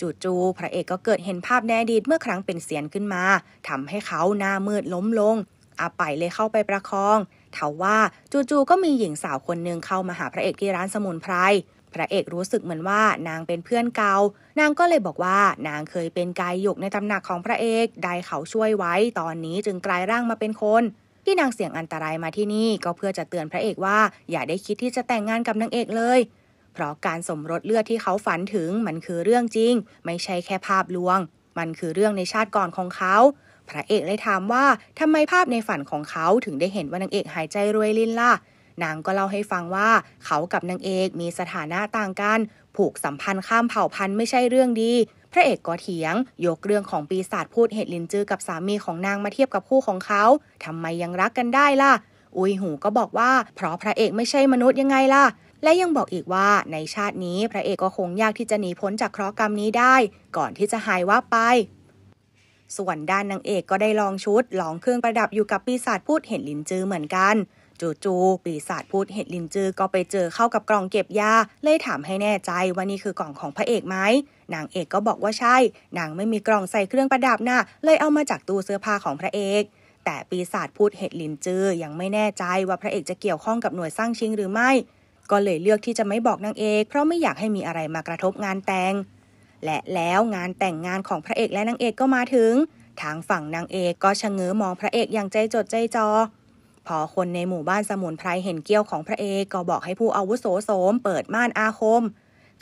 Speaker 1: จูจ่ๆพระเอกก็เกิดเห็นภาพแนอดีตเมื่อครั้งเป็นเสียนขึ้นมา ทำให้เขาหน้ามืดล้มลงอาไปเลยเข้าไปประคองทว่าจู่ๆก็มีหญิงสาวคนหนึ่งเข้ามาหาพระเอกที่ร้านสมุนไพร พระเอกรู้สึกเหมือนว่านางเป็นเพื่อนเกา่านางก็เลยบอกว่า นางเคยเป็นกายหยกในตำหนักของพระเอกได้เขาช่วยไว้ ตอนนี้จึงกลายร่างมาเป็นคน ที่นางเสี่ยงอันตรายมาที่นี่ก็เพื่อจะเตือนพระเอกว่า อย่าได้คิดที่จะแต่งงานกับนางเอกเลยเพราะการสมรสเลือดที่เขาฝันถึงมันคือเรื่องจริง ไม่ใช่แค่ภาพลวง มันคือเรื่องในชาติก่อนของเขา พระเอกเลยถามว่าทำไมภาพในฝันของเขาถึงได้เห็นว่านางเอกหายใจรวยลินล่ะนางก็เล่าให้ฟังว่าเขากับนางเอกมีสถานะต่างกันผูกสัมพันธ์ข้ามเผ่าพันธุ์ไม่ใช่เรื่องดี พระเอกก็เถียงยกเรื่องของปีศาจพูดเหตุลินจือกับสามีของนางมาเทียบกับคู่ของเขาทำไมยังรักกันได้ล่ะอุยหูก็บอกว่า เพราะพระเอกไม่ใช่มนุษย์ยังไงล่ะและยังบอกอีกว่าในชาตินี้พระเอกก็คงยากที่จะหนีพ้นจากเคราะห์กรรมนี้ได้ ก่อนที่จะหายว่าไป ส่วนด้านนางเอกก็ได้ลองชุดลองเครื่องประดับอยู่กับปีศาจพูดเห็นลินจือเหมือนกัน จู่ๆปีศาจพูดเห็ดลินจือก็ไปเจอเข้ากับกล่องเก็บยา เลยถามให้แน่ใจว่านี่คือกล่องของพระเอกไหมนางเอกก็บอกว่าใช่นางไม่มีกล่องใส่เครื่องประดับนะ่ะเลยเอามาจากตู้เสื้อผ้าของพระเอกแต่ปีศาจพูดเห็ดลินจือยังไม่แน่ใจว่าพระเอกจะเกี่ยวข้องกับหน่วยสร้างชิงหรือไม่ก็เลยเลือกที่จะไม่บอกนางเอก เพราะไม่อยากให้มีอะไรมากระทบงานแต่ง และแล้วงานแต่งงานของพระเอกและนางเอกก็มาถึง ทางฝั่งนางเอกก็ชะเง้อมองพระเอกอย่างใจจดใจจอพอคนในหมู่บ้านสมุนไพรเห็นเกี้ยวของพระเอก ก็บอกให้ผู้อาวุโสโสมเปิดม่านอาคม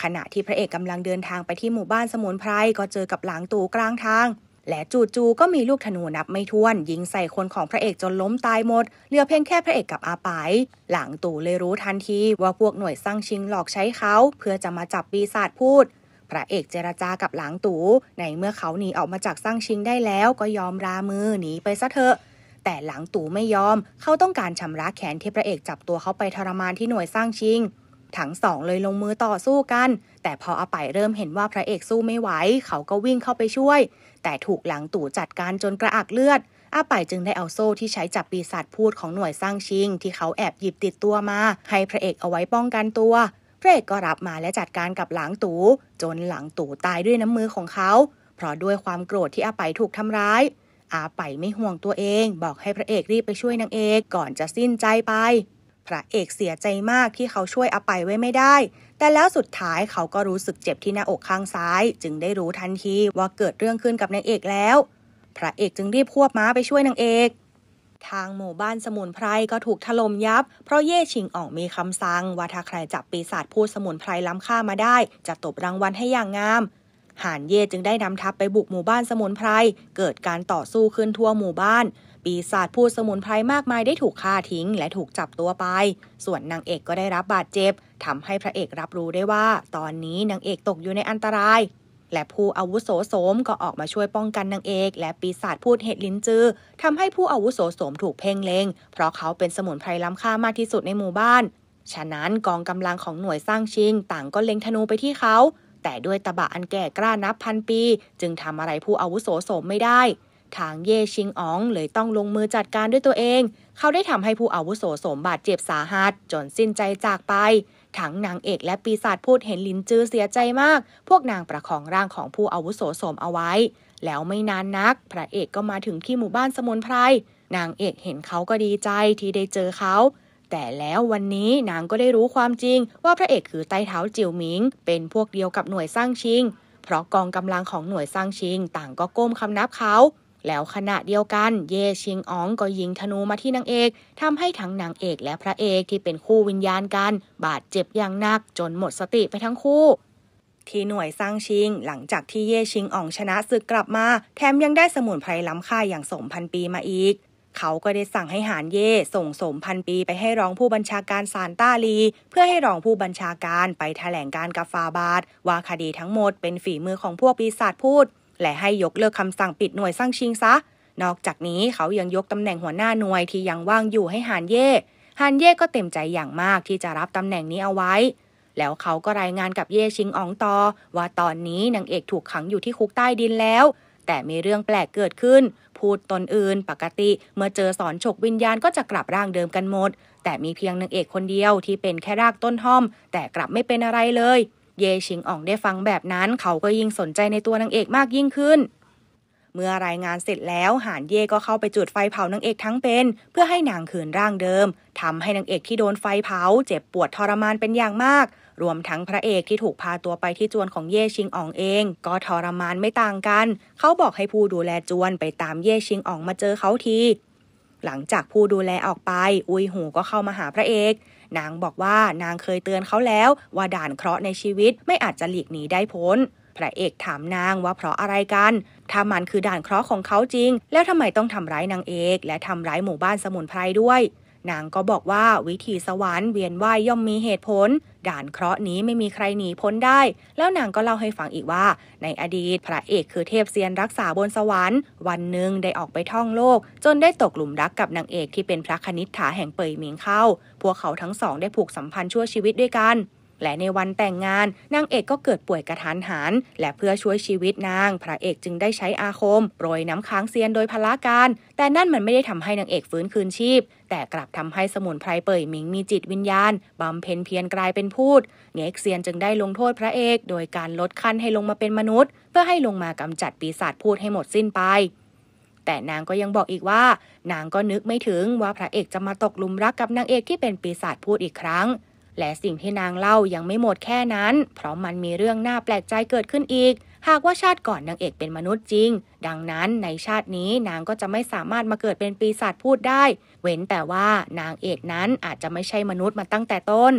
Speaker 1: ขณะที่พระเอกกำลังเดินทางไปที่หมู่บ้านสมุนไพรก็เจอกับหลังตูกลางทางและจูู่ก็มีลูกธนูนับไม่ถ้วน ยิงใส่คนของพระเอกจนล้มตายหมด เหลือเพียงแค่พระเอกกับอาปายหลังตู่เลยรู้ทันทีว่าพวกหน่วยสร้างชิงหลอกใช้เขา เพื่อจะมาจับปีศาจพูดพระเอกเจรจากับหลังตู่ในเมื่อเขาหนีออกมาจากสร้างชิงได้แล้วก็ยอมรามือหนีไปซะเถอะ แต่หลังตู่ไม่ยอมเขาต้องการชำระแขนที่พระเอกจับตัวเขาไปทรมานที่หน่วยสร้างชิงทั้งสองเลยลงมือต่อสู้กัน แต่พออาไปเริ่มเห็นว่าพระเอกสู้ไม่ไหวเขาก็วิ่งเข้าไปช่วยแต่ถูกหลังตู่จัดการจนกระอักเลือด อาป่ายจึงได้เอาโซ่ที่ใช้จับปีศาจพูดของหน่วยสร้างชิง ที่เขาแอบหยิบติดตัวมา ให้พระเอกเอาไว้ป้องกันตัว พระเอกก็รับมาและจัดการกับหลังตู จนหลังตูตายด้วยน้ำมือของเขา เพราะด้วยความโกรธที่อาป่ายถูกทำร้าย อาป่ายไม่ห่วงตัวเอง บอกให้พระเอกรีบไปช่วยนางเอกก่อนจะสิ้นใจไป พระเอกเสียใจมากที่เขาช่วยอาป่ายไว้ไม่ได้แต่แล้วสุดท้ายเขาก็รู้สึกเจ็บที่หน้า อกข้างซ้ายจึงได้รู้ทันทีว่าเกิดเรื่องขึ้นกับนางเอกแล้ว พระเอกจึงรีบควบม้าไปช่วยนางเอกทางหมู่บ้านสมุนไพรก็ถูกถล่มยับเพราะเย่ชิงออกมีคำสั่งว่าถ้าใครจับปีศาจพูดสมุนไพรล้ำค่ามาได้ จะตบรางวัลให้อย่างงาม หานเย่จึงได้นำทัพไปบุกหมู่บ้านสมุนไพรเกิดการต่อสู้ขึ้นทั่วหมู่บ้าน ปีศาจพูดสมุนไพรมากมายได้ถูกฆ่าทิ้ง และถูกจับตัวไป ส่วนนางเอกก็ได้รับบาดเจ็บทำให้พระเอกรับรู้ได้ว่าตอนนี้นางเอกตกอยู่ในอันตราย และผู้อาวุโสโสมก็ออกมาช่วยป้องกันนางเอกและปีศาจพูดเหตดลิ้นจือทำให้ผู้อาวุโสโสมถูกเพ่งเลงเพราะเขาเป็นสมุนไพรล้ำค่ามากที่สุดในหมู่บ้าน ฉะนั้นกองกำลังของหน่วยสร้างชิงต่างก็เล็งธนูไปที่เขา แต่ด้วยตะบะอันแก่กล้านับพันปีจึงทำอะไรผู้อาวุโสโสมไม่ได้ ทางเย่ชิงอ๋องเลยต้องลงมือจัดการด้วยตัวเอง เขาได้ทำให้ผู้อาวุโสโสมบาดเจ็บสาหัสจนสิ้นใจจากไปทั้งนางเอกและปีศาจพูดเห็นลินจือเสียใจมาก พวกนางประคองร่างของผู้อาวุโสโสมเอาไว้ แล้วไม่นานนัก พระเอกก็มาถึงที่หมู่บ้านสมุนไพร นางเอกเห็นเขาก็ดีใจที่ได้เจอเขา แต่แล้ววันนี้นางก็ได้รู้ความจริง ว่าพระเอกคือไต้เท้าจิวหมิง เป็นพวกเดียวกับหน่วยสร้างชิง เพราะกองกำลังของหน่วยสร้างชิงต่างก็ก้มคำนับเขาแล้วขณะเดียวกันเย่ชิงอ๋อง ก็ยิงธนูมาที่นางเอกทำให้ทั้งนางเอกและพระเอกที่เป็นคู่วิญญาณกัน บาดเจ็บอย่างหนักจนหมดสติไปทั้งคู่ ที่หน่วยสร้างชิง หลังจากที่เย่ชิงอ๋องชนะศึกกลับมาแถมยังได้สมุนไพรล้ำค่ายอย่างสมพันปีมาอีก เขาก็ได้สั่งให้หานเย่ส่งสมพันปีไปให้รองผู้บัญชาการซานต้าลี เพื่อให้รองผู้บัญชาการไปถแถลงการกับฟาบาดว่าคดีทั้งหมดเป็นฝีมือของพวกปีศาจพูดและให้ยกเลิกคำสั่งปิดหน่วยสร้างชิงซะ นอกจากนี้เขายังยกตำแหน่งหัวหน้าหน่วยที่ยังว่างอยู่ให้ฮานเย่ฮานเย่ก็เต็มใจอย่างมากที่จะรับตำแหน่งนี้เอาไว้ แล้วเขาก็รายงานกับเย่ชิงอองตอว่าตอนนี้นางเอกถูกขังอยู่ที่คุกใต้ดินแล้ว แต่มีเรื่องแปลกเกิดขึ้น พูดตนอื่นปกติเมื่อเจอสอนฉกวิญญาณก็จะกลับร่างเดิมกันหมด แต่มีเพียงนางเอกคนเดียวที่เป็นแค่รากต้นห้อม แต่กลับไม่เป็นอะไรเลยเยชิงอ่องได้ฟังแบบนั้น เขาก็ยิ่งสนใจในตัวนางเอกมากยิ่งขึ้น เมื่อรายงานเสร็จแล้ว หานเย่ก็เข้าไปจุดไฟเผานางเอกทั้งเป็น เพื่อให้นางคืนร่างเดิม ทำให้นางเอกที่โดนไฟเผา เจ็บปวดทรมานเป็นอย่างมาก รวมทั้งพระเอกที่ถูกพาตัวไปที่จวนของเย่ชิงอ่องเอง ก็ทรมานไม่ต่างกัน เขาบอกให้ผู้ดูแลจวนไปตามเย่ชิงอ่องมาเจอเขาที หลังจากผู้ดูแลออกไป อุยหูก็เข้ามาหาพระเอกนางบอกว่านางเคยเตือนเขาแล้วว่าด่านเคราะห์ในชีวิตไม่อาจจะหลีกหนีได้พ้น พระเอกถามนางว่าเพราะอะไรกัน ถ้ามันคือด่านเคราะห์ของเขาจริง แล้วทำไมต้องทำร้ายนางเอกและทำร้ายหมู่บ้านสมุนไพรด้วยนางก็บอกว่าวิธีสวรรค์เวียนว่ายย่อมมีเหตุผล ด่านเคราะห์นี้ไม่มีใครหนีพ้นได้ แล้วนางก็เล่าให้ฟังอีกว่าในอดีตพระเอกคือเทพเซียนรักษาบนสวรรค์ วันหนึ่งได้ออกไปท่องโลก จนได้ตกหลุมรักกับนางเอกที่เป็นพระคณิษฐาแห่งเปยหมิงเข้า พวกเขาทั้งสองได้ผูกสัมพันธ์ชั่วชีวิตด้วยกันและในวันแต่งงานนางเอกก็เกิดป่วยกระทันหันและเพื่อช่วยชีวิตนาง พระเอกจึงได้ใช้อาคมโปรยน้ำค้างเซียนโดยพละการ แต่นั่นมันไม่ได้ทำให้นางเอกฟื้นคืนชีพ แต่กลับทำให้สมุนไพรเป่ยหมิงมีจิตวิญญาณบำเพ็ญเพียรกลายเป็นพูดเง็กเซียนจึงได้ลงโทษพระเอก โดยการลดขั้นให้ลงมาเป็นมนุษย์ เพื่อให้ลงมากำจัดปีศาจพูดให้หมดสิ้นไป แต่นางก็ยังบอกอีกว่านางก็นึกไม่ถึงว่าพระเอกจะมาตกลุมรักกับนางเอกที่เป็นปีศาจพูดอีกครั้งและสิ่งที่นางเล่ายังไม่หมดแค่นั้น เพราะมันมีเรื่องน่าแปลกใจเกิดขึ้นอีก หากว่าชาติก่อนนางเอกเป็นมนุษย์จริง ดังนั้นในชาตินี้นางก็จะไม่สามารถมาเกิดเป็นปีศาจพูดได้ เว้นแต่ว่านางเอกนั้นอาจจะไม่ใช่มนุษย์มาตั้งแต่ต้น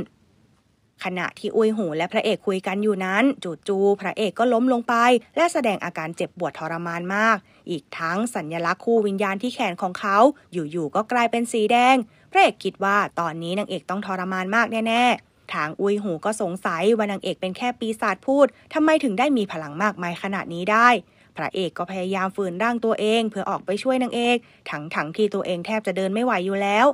Speaker 1: ขณะที่อุยหูและพระเอกคุยกันอยู่นั้น จูจ่ๆพระเอกก็ล้มลงไป และแสดงอาการเจ็บปวดทรมานมาก อีกทั้งสัญญลักษณ์คู่วิญญาณที่แขนของเขาอยู่ๆก็กลายเป็นสีแดงระเอกคิดว่าตอนนี้นางเอกต้องทรมานมากแน่ๆ ทางอุยหูก็สงสัยว่านางเอกเป็นแค่ปีศาจพูดทำไมถึงได้มีพลังมากมายขนาดนี้ได้ พระเอกก็พยายามฝืนร่างตัวเองเพื่อออกไปช่วยนางเอก ทั้งๆทที่ตัวเองแทบจะเดินไม่ไหวอยู่แล้ว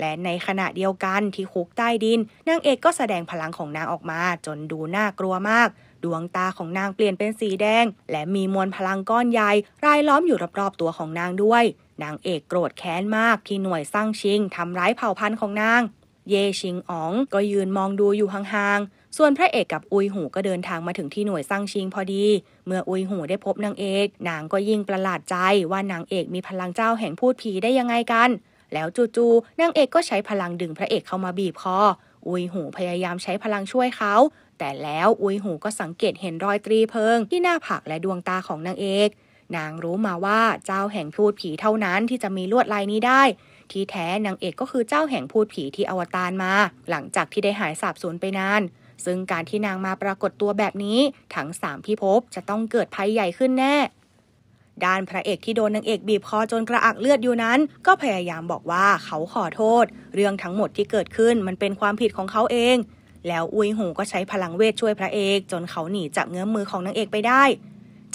Speaker 1: และในขณะเดียวกันที่คุกใต้ดินนางเอกก็แสดงพลังของนางออกมาจนดูน่ากลัวมาก ดวงตาของนางเปลี่ยนเป็นสีแดง และมีมวลพลังก้อนใหญ่รายล้อมอยู่รอบๆตัวของนางด้วยนางเอกโกรธแค้นมากที่หน่วยซั้งชิงทำร้ายเผ่าพันธุ์ของนาง เยชิงอ๋องก็ยืนมองดูอยู่ห่างๆ ส่วนพระเอกกับอุยหูก็เดินทางมาถึงที่หน่วยซั้งชิงพอดี เมื่ออุยหูได้พบนางเอก นางก็ยิ่งประหลาดใจว่านางเอกมีพลังเจ้าแห่งพูดผีได้ยังไงกัน แล้วจู่ๆนางเอกก็ใช้พลังดึงพระเอกเข้ามาบีบคอ อุยหูพยายามใช้พลังช่วยเขา แต่แล้วอุยหูก็สังเกตเห็นรอยตรีเพิงที่หน้าผากและดวงตาของนางเอกนางรู้มาว่าเจ้าแห่งพูดผีเท่านั้นที่จะมีลวดลายนี้ได้ ที่แท้ นางเอกก็คือเจ้าแห่งพูดผีที่อวตารมา หลังจากที่ได้หายสาบสูญไปนาน ซึ่งการที่นางมาปรากฏตัวแบบนี้ทั้งสามพิภพจะต้องเกิดภัยใหญ่ขึ้นแน่ด้านพระเอกที่โดนนางเอกบีบคอจนกระอักเลือดอยู่นั้น ก็พยายามบอกว่าเขาขอโทษ เรื่องทั้งหมดที่เกิดขึ้นมันเป็นความผิดของเขาเอง แล้วอุยหูก็ใช้พลังเวทช่วยพระเอกจนเขาหนีจากเงื้อมมือของนางเอกไปได้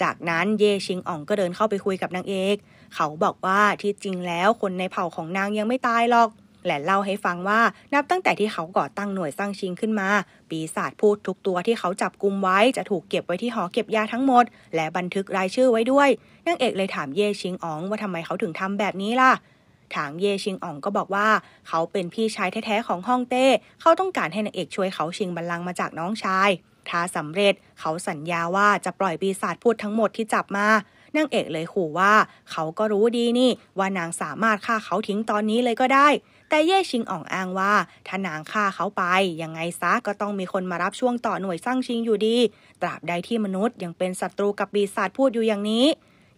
Speaker 1: จากนั้นเยชิงอ่องก็เดินเข้าไปคุยกับนางเอก เขาบอกว่าที่จริงแล้วคนในเผ่าของนางยังไม่ตายหรอก และเล่าให้ฟังว่า นับตั้งแต่ที่เขาก่อตั้งหน่วยสร้างชิงขึ้นมา ปีศาจพูดทุกตัวที่เขาจับกลุมไว้จะถูกเก็บไว้ที่หอเก็บยาทั้งหมด และบันทึกรายชื่อไว้ด้วย นางเอกเลยถามเยชิงอ๋องว่าทำไมเขาถึงทำแบบนี้ล่ะถางเยชิงอ๋องก็บอกว่า เขาเป็นพี่ชายแท้ๆของฮ่องเต้ เขาต้องการให้นางเอกช่วยเขาชิงบัลลังก์มาจากน้องชายท้าสำเร็จเขาสัญญาว่าจะปล่อยปีศาจพูดทั้งหมดที่จับมา นางเอกเลยขู่ว่า เขาก็รู้ดีนี่ ว่านางสามารถฆ่าเขาทิ้งตอนนี้เลยก็ได้ แต่เย่ชิงอ่องอ้างว่า ถ้านางฆ่าเขาไป ยังไงซะก็ต้องมีคนมารับช่วงต่อหน่วยสร้างชิงอยู่ดี ตราบใดที่มนุษย์ ยังเป็นศัตรูกับปีศาจพูดอยู่อย่างนี้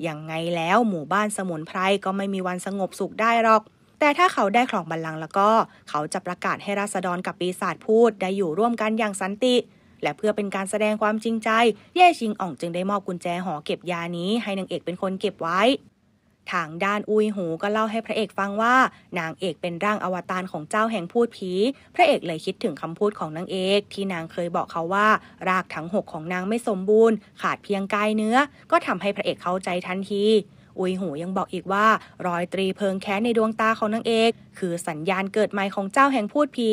Speaker 1: ยังไงแล้วหมู่บ้านสมุนไพรก็ไม่มีวันสงบสุขได้หรอก แต่ถ้าเขาได้ครองบัลลังก์แล้วก็ เขาจะประกาศให้ราษฎรกับปีศาจพูดได้อยู่ร่วมกันอย่างสันติและเพื่อเป็นการแสดงความจริงใจเย่ ชิงอ่องจึงได้มอบ กุญแจหอเก็บยานี้ ให้นางเอกเป็นคนเก็บไว้ ทางด้านอุยหูก็เล่าให้พระเอกฟังว่า นางเอกเป็นร่างอวตารของเจ้าแห่งพูดผี พระเอกเลยคิดถึงคำพูดของนางเอก ที่นางเคยบอกเขาว่า รากทั้งหกของนางไม่สมบูรณ์ ขาดเพียงกายเนื้อ ก็ทำให้พระเอกเข้าใจทันที อุยหูยังบอกอีกว่ารอยตรีเพิงแค้นในดวงตาของนางเอก คือสัญญาณเกิดใหม่ของเจ้าแห่งพูดผี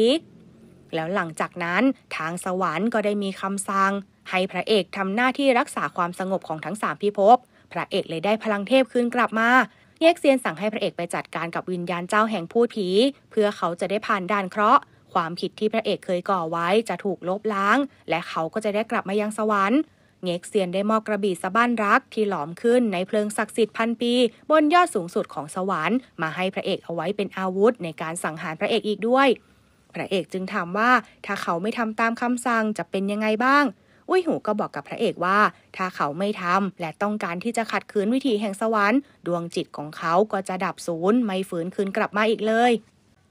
Speaker 1: แล้วหลังจากนั้นทางสวรรค์ก็ได้มีคำสั่ง ให้พระเอกทำหน้าที่รักษาความสงบของทั้งสามพิภพ พระเอกเลยได้พลังเทพคืนกลับมาเยกเซียนสั่งให้พระเอกไปจัดการกับวิญญาณเจ้าแห่งผู้ผี เพื่อเขาจะได้ผ่านด่านเคราะห์ ความผิดที่พระเอกเคยก่อไว้จะถูกลบล้าง และเขาก็จะได้กลับมายังสวรรค์ เง็กเซียนได้มอบกระบี่สะบ้านรักที่หลอมขึ้นในเพลิงศักดิ์สิทธิ์พันปี บนยอดสูงสุดของสวรรค์มาให้พระเอกเอาไว้เป็นอาวุธในการสังหารพระเอกอีกด้วยพระเอกจึงถามว่าถ้าเขาไม่ทำตามคำสั่งจะเป็นยังไงบ้าง อุ้ย หูก็บอกกับพระเอกว่า ถ้าเขาไม่ทำและต้องการที่จะขัดขืนวิถีแห่งสวรรค์ ดวงจิตของเขาก็จะดับศูนย์ไม่ฝืนคืนกลับมาอีกเลย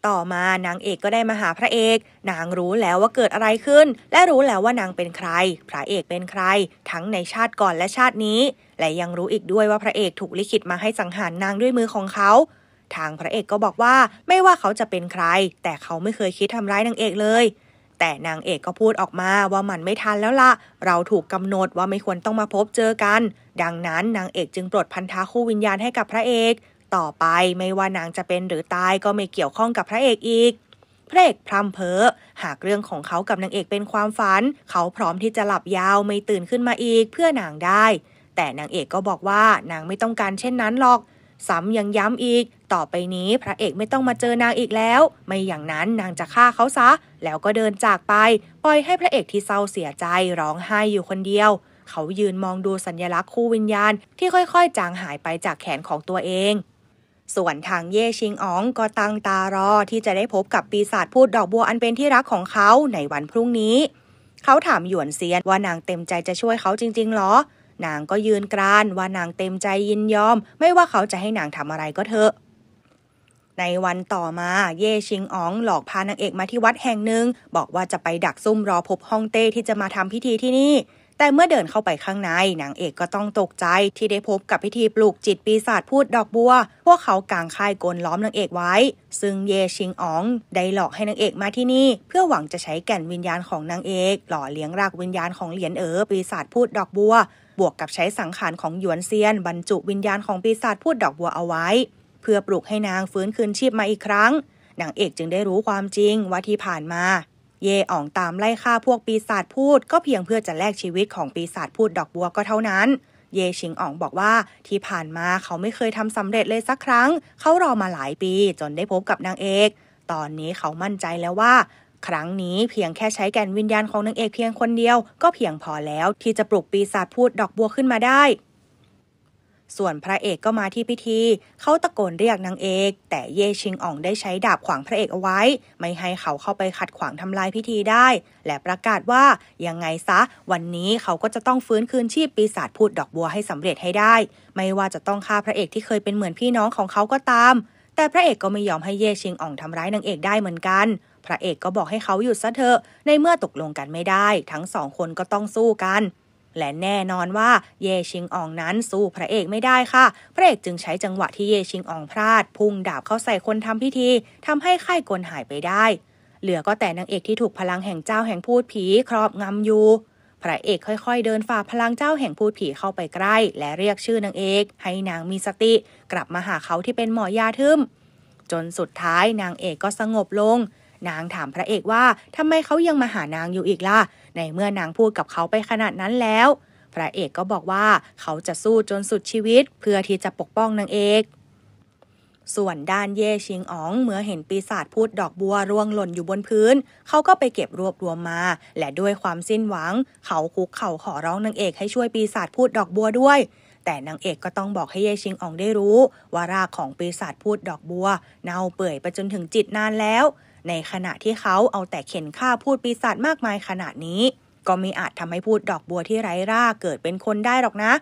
Speaker 1: ต่อมานางเอกก็ได้มาหาพระเอกนางรู้แล้วว่าเกิดอะไรขึ้น และรู้แล้วว่านางเป็นใคร พระเอกเป็นใคร ทั้งในชาติก่อนและชาตินี้ และยังรู้อีกด้วยว่าพระเอกถูกลิขิตมาให้สังหารนางด้วยมือของเขาทางพระเอกก็บอกว่าไม่ว่าเขาจะเป็นใคร แต่เขาไม่เคยคิดทำร้ายนางเอกเลย แต่นางเอกก็พูดออกมาว่ามันไม่ทันแล้วละเราถูกกำหนดว่าไม่ควรต้องมาพบเจอกัน ดังนั้นนางเอกจึงปลดพันธะคู่วิญญาณให้กับพระเอกต่อไปไม่ว่านางจะเป็นหรือตายก็ไม่เกี่ยวข้องกับพระเอกอีกพระเอกพลัมเพอหากเรื่องของเขากับนางเอกเป็นความฝัน เขาพร้อมที่จะหลับยาวไม่ตื่นขึ้นมาอีกเพื่อนางได้ แต่นางเอกก็บอกว่า นางไม่ต้องการเช่นนั้นหรอกซ้ำยังย้ำอีก ต่อไปนี้พระเอกไม่ต้องมาเจอนางอีกแล้ว ไม่อย่างนั้นนางจะฆ่าเขาซะ แล้วก็เดินจากไป ปล่อยให้พระเอกที่เศร้าเสียใจร้องไห้อยู่คนเดียว เขายืนมองดูสัญญลักษณ์คู่วิญญาณที่ค่อยๆ จางหายไปจากแขนของตัวเอง ส่วนทางเย่ชิงอ๋องก็ตั้งตารอที่จะได้พบกับปีศาจพูดดอกบัวอันเป็นที่รักของเขา ในวันพรุ่งนี้ เขาถามหยวนเซียนว่านางเต็มใจจะช่วยเขาจริงๆหรอนางก็ยืนกรานว่านางเต็มใจยินยอม ไม่ว่าเขาจะให้นางทำอะไรก็เถอะ ในวันต่อมาเย่ชิงอ๋องหลอกพานางเอกมาที่วัดแห่งหนึ่งบอกว่าจะไปดักซุ่มรอพบฮ่องเต้ที่จะมาทำพิธีที่นี่แต่เมื่อเดินเข้าไปข้างในนางเอกก็ต้องตกใจที่ได้พบกับพิธีปลูกจิตปีศาจพูดดอกบัว พวกเขากางค่ายกลล้อมนางเอกไว้ ซึ่งเยชิงอ๋องได้หลอกให้นางเอกมาที่นี่ เพื่อหวังจะใช้แก่นวิญญาณของนางเอก หล่อเลี้ยงรากวิญญาณของเหรียญเอ๋อปีศาจพูดดอกบัวบวกกับใช้สังขารของหยวนเซียนบรรจุวิญญาณของปีศาจพูดดอกบัวเอาไว้ เพื่อปลุกให้นางฟื้นคืนชีพมาอีกครั้งนางเอกจึงได้รู้ความจริง ว่าที่ผ่านมา เยอ่องตามไล่ฆ่าพวกปีศาจพูดก็เพียงเพื่อจะแลกชีวิตของปีศาจพูดดอกบัวก็เท่านั้น เยชิงอ่องบอกว่าที่ผ่านมาเขาไม่เคยทำสำเร็จเลยสักครั้ง เขารอมาหลายปี จนได้พบกับนางเอก ตอนนี้เขามั่นใจแล้วว่าครั้งนี้เพียงแค่ใช้แก่นวิญญาณของนางเอกเพียงคนเดียว ก็เพียงพอแล้วที่จะปลุกปีศาจพูดดอกบัวขึ้นมาได้ ส่วนพระเอกก็มาที่พิธี เขาตะโกนเรียกนางเอก แต่เย่ชิงอ่องได้ใช้ดาบขวางพระเอกเอาไว้ ไม่ให้เขาเข้าไปขัดขวางทำลายพิธีได้ และประกาศว่า ยังไงซะ วันนี้เขาก็จะต้องฟื้นคืนชีพปีศาจพูดดอกบัวให้สำเร็จให้ได้ ไม่ว่าจะต้องฆ่าพระเอกที่เคยเป็นเหมือนพี่น้องของเขาก็ตาม แต่พระเอกก็ไม่ยอมให้เย่ชิงอ่องทำร้ายนางเอกได้เหมือนกันพระเอกก็บอกให้เขาหยุดซะเถอะ ในเมื่อตกลงกันไม่ได้ ทั้งสองคนก็ต้องสู้กัน และแน่นอนว่าเยชิงอองนั้นสู้พระเอกไม่ได้ค่ะ พระเอกจึงใช้จังหวะที่เยชิงอองพลาดพุ่งดาบเข้าใส่คนทำพิธีทำให้ไข้กลหายไปได้ เหลือก็แต่นางเอกที่ถูกพลังแห่งเจ้าแห่งพูดผีครอบงำอยู่ พระเอกค่อยๆ เดินฝ่าพลังเจ้าแห่งพูดผีเข้าไปใกล้ และเรียกชื่อนางเอก ให้นางมีสติ กลับมาหาเขาที่เป็นหมอยาทึมจนสุดท้ายนางเอกก็สงบลงนางถามพระเอกว่าทำไมเขายังมาหานางอยู่อีกล่ะ ในเมื่อนางพูดกับเขาไปขนาดนั้นแล้ว พระเอกก็บอกว่าเขาจะสู้จนสุดชีวิต เพื่อที่จะปกป้องนางเอกส่วนด้านเย่ชิงอ๋องเมื่อเห็นปีศาจพูดดอกบัวร่วงหล่นอยู่บนพื้นเขาก็ไปเก็บรวบรวมมา และด้วยความสิ้นหวังเขาคุกเข่าขอร้องนางเอกให้ช่วยปีศาจพูดดอกบัวด้วย แต่นางเอกก็ต้องบอกให้เย่ชิงอ๋องได้รู้ว่ารากของปีศาจพูดดอกบัว เน่าเปื่อยไปจนถึงจิตนานแล้วในขณะที่เขาเอาแต่เข็นฆ่าพูดปีศาจมากมายขนาดนี้ ก็ม่อาจทำให้พูดดอกบัวที่ไร้รากเกิดเป็นคนได้หรอกนะ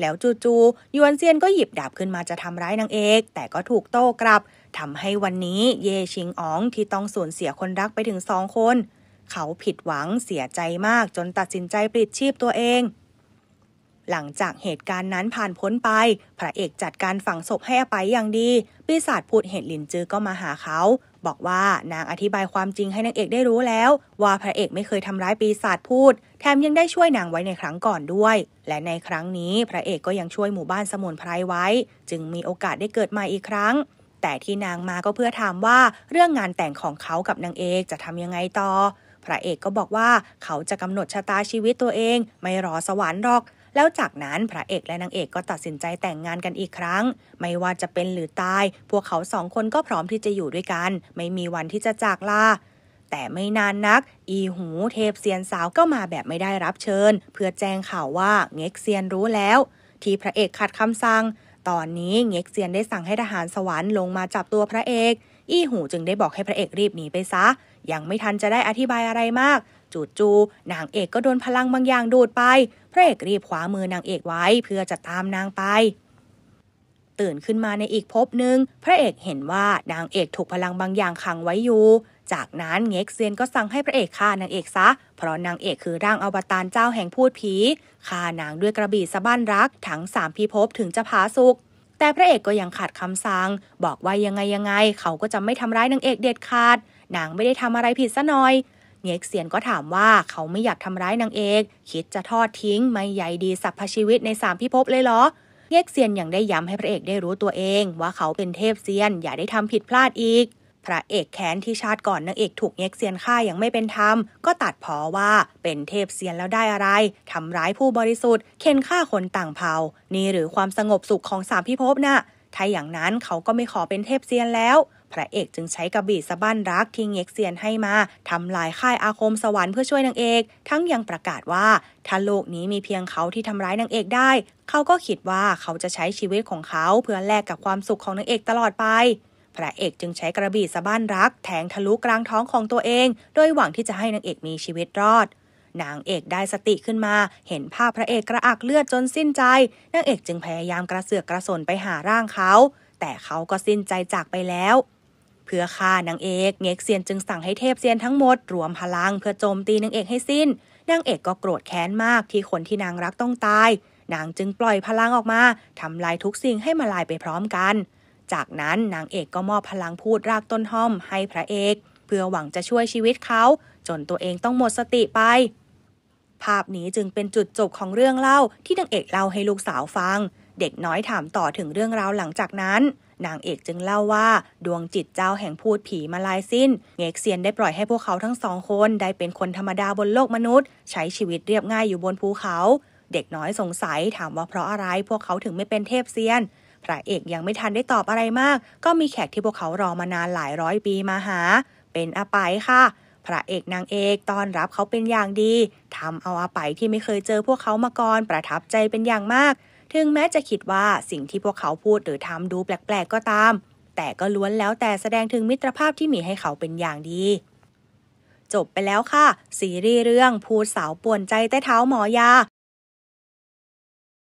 Speaker 1: แล้วจูจูยวนเซียนก็หยิบดาบขึ้นมาจะทำร้ายนางเอก แต่ก็ถูกโต้กลับทำให้วันนี้เยชิงอ๋องที่ต้องสูญเสียคนรักไปถึงสองคน เขาผิดหวังเสียใจมากจนตัดสินใจปลิดชีพตัวเอง หลังจากเหตุการณ์นั้นผ่านพ้นไป พระเอกจัดการฝังศพให้อภัยอย่างดีปีศาจพูดเห็นลินจือก็มาหาเขาบอกว่านางอธิบายความจริงให้นางเอกได้รู้แล้ว ว่าพระเอกไม่เคยทำร้ายปีศาจพูดแถมยังได้ช่วยนางไว้ในครั้งก่อนด้วย และในครั้งนี้พระเอกก็ยังช่วยหมู่บ้านสมุนไพรไว้ จึงมีโอกาสได้เกิดมาอีกครั้ง แต่ที่นางมาก็เพื่อถามว่าเรื่องงานแต่งของเขากับนางเอกจะทำยังไงต่อ พระเอกก็บอกว่าเขาจะกำหนดชะตาชีวิตตัวเองไม่รอสวรรค์หรอกแล้วจากนั้นพระเอกและนางเอกก็ตัดสินใจแต่งงานกันอีกครั้ง ไม่ว่าจะเป็นหรือตาย พวกเขาสองคนก็พร้อมที่จะอยู่ด้วยกัน ไม่มีวันที่จะจากลา แต่ไม่นานนัก อีหูเทพเซียนสาวก็มาแบบไม่ได้รับเชิญ เพื่อแจ้งข่าวว่า เง็กเซียนรู้แล้ว ที่พระเอกขัดคำสั่ง ตอนนี้เง็กเซียนได้สั่งให้ทหารสวรรค์ลงมาจับตัวพระเอกอีหูจึงได้บอกให้พระเอกรีบหนีไปซะ ยังไม่ทันจะได้อธิบายอะไรมากจูจูนางเอกก็โดนพลังบางอย่างดูดไป พระเอกรีบขวามือนางเอกไว้เพื่อจะตามนางไป ตื่นขึ้นมาในอีกภพหนึ่งพระเอกเห็นว่านางเอกถูกพลังบางอย่างขังไว้อยู่ จากนั้นเง็กเซียนก็สั่งให้พระเอกฆ่านางเอกซะเพราะนางเอกคือร่างอวตารเจ้าแห่งพูดผีฆ่านางด้วยกระบี่สะบั้นรักทั้งสามพิภพถึงจะผาสุกแต่พระเอกก็ยังขาดคำสั่ง บอกว่ายังไงยังไงเขาก็จะไม่ทำร้ายนางเอกเด็ดขาดนางไม่ได้ทำอะไรผิดซะหน่อยเง็กเซียนก็ถามว่าเขาไม่อยากทำร้ายนางเอกคิดจะทอดทิ้ง ไม่ใยดีสรรพชีวิตในสามพิภพเลยเหรอเง็กเซียนยังได้ย้ำให้พระเอกได้รู้ตัวเอง ว่าเขาเป็นเทพเซียนอย่าได้ทำผิดพลาดอีก พระเอกแค้นที่ชาติก่อนนางเอกถูกเง็กเซียนฆ่าอย่างไม่เป็นธรรม ก็ตัดพอว่าเป็นเทพเซียนแล้วได้อะไรทำร้ายผู้บริสุทธิ์เค้นฆ่าคนต่างเผ่านี่หรือความสงบสุขของสามพิภพนะ่ะถ้าอย่างนั้นเขาก็ไม่ขอเป็นเทพเซียนแล้วพระเอกจึงใช้กระบี่สะบั้นรักที่เง็กเซียนให้มาทำลายค่ายอาคมสวรรค์เพื่อช่วยนางเอก ทั้งยังประกาศว่า ถ้าโลกนี้มีเพียงเขาที่ทำร้ายนางเอกได้ เขาก็คิดว่าเขาจะใช้ชีวิตของเขาเพื่อแลกกับความสุขของนางเอกตลอดไป พระเอกจึงใช้กระบี่สะบั้นรักแทงทะลุกลางท้องของตัวเองโดยหวังที่จะให้นางเอกมีชีวิตรอด นางเอกได้สติขึ้นมาเห็นภาพพระเอกกระอักเลือดจนสิ้นใจ นางเอกจึงพยายามกระเสือกกระสนไปหาร่างเขา แต่เขาก็สิ้นใจจากไปแล้วเพื่อฆ่านางเอกเง็กเซียนจึงสั่งให้เทพเซียนทั้งหมด รวมพลัง เพื่อโจมตีนางเอกให้สิ้น นางเอกก็โกรธแค้นมากที่คนที่นางรักต้องตาย นางจึงปล่อยพลังออกมา ทำลายทุกสิ่งให้มาลายไปพร้อมกัน จากนั้นนางเอกก็มอบพลังพูดรากต้นหอม ให้พระเอก เพื่อหวังจะช่วยชีวิตเขา จนตัวเองต้องหมดสติไป ภาพนี้จึงเป็นจุดจบของเรื่องเล่าที่นางเอกเล่าให้ลูกสาวฟัง เด็กน้อยถามต่อถึงเรื่องราวหลังจากนั้นนางเอกจึงเล่าว่า ดวงจิตเจ้าแห่งพูดผีมาลายสิ้นเง็กเซียนได้ปล่อยให้พวกเขาทั้งสองคนได้เป็นคนธรรมดาบนโลกมนุษย์ ใช้ชีวิตเรียบง่ายอยู่บนภูเขา เด็กน้อยสงสัยถามว่าเพราะอะไรพวกเขาถึงไม่เป็นเทพเซียน พระเอกยังไม่ทันได้ตอบอะไรมาก ก็มีแขกที่พวกเขารอมานานหลายร้อยปีมาหา เป็นอาไยค่ะ พระเอกนางเอกต้อนรับเขาเป็นอย่างดีทำเอาอาไยที่ไม่เคยเจอพวกเขามาก่อนประทับใจเป็นอย่างมากถึงแม้จะคิดว่าสิ่งที่พวกเขาพูดหรือทำดูแปลก ๆ ก็ตาม แต่ก็ล้วนแล้วแต่แสดงถึงมิตรภาพที่มีให้เขาเป็นอย่างดี จบไปแล้วค่ะ ซีรีส์เรื่องพูดสาวป่วนใจใต้เท้าหมอยา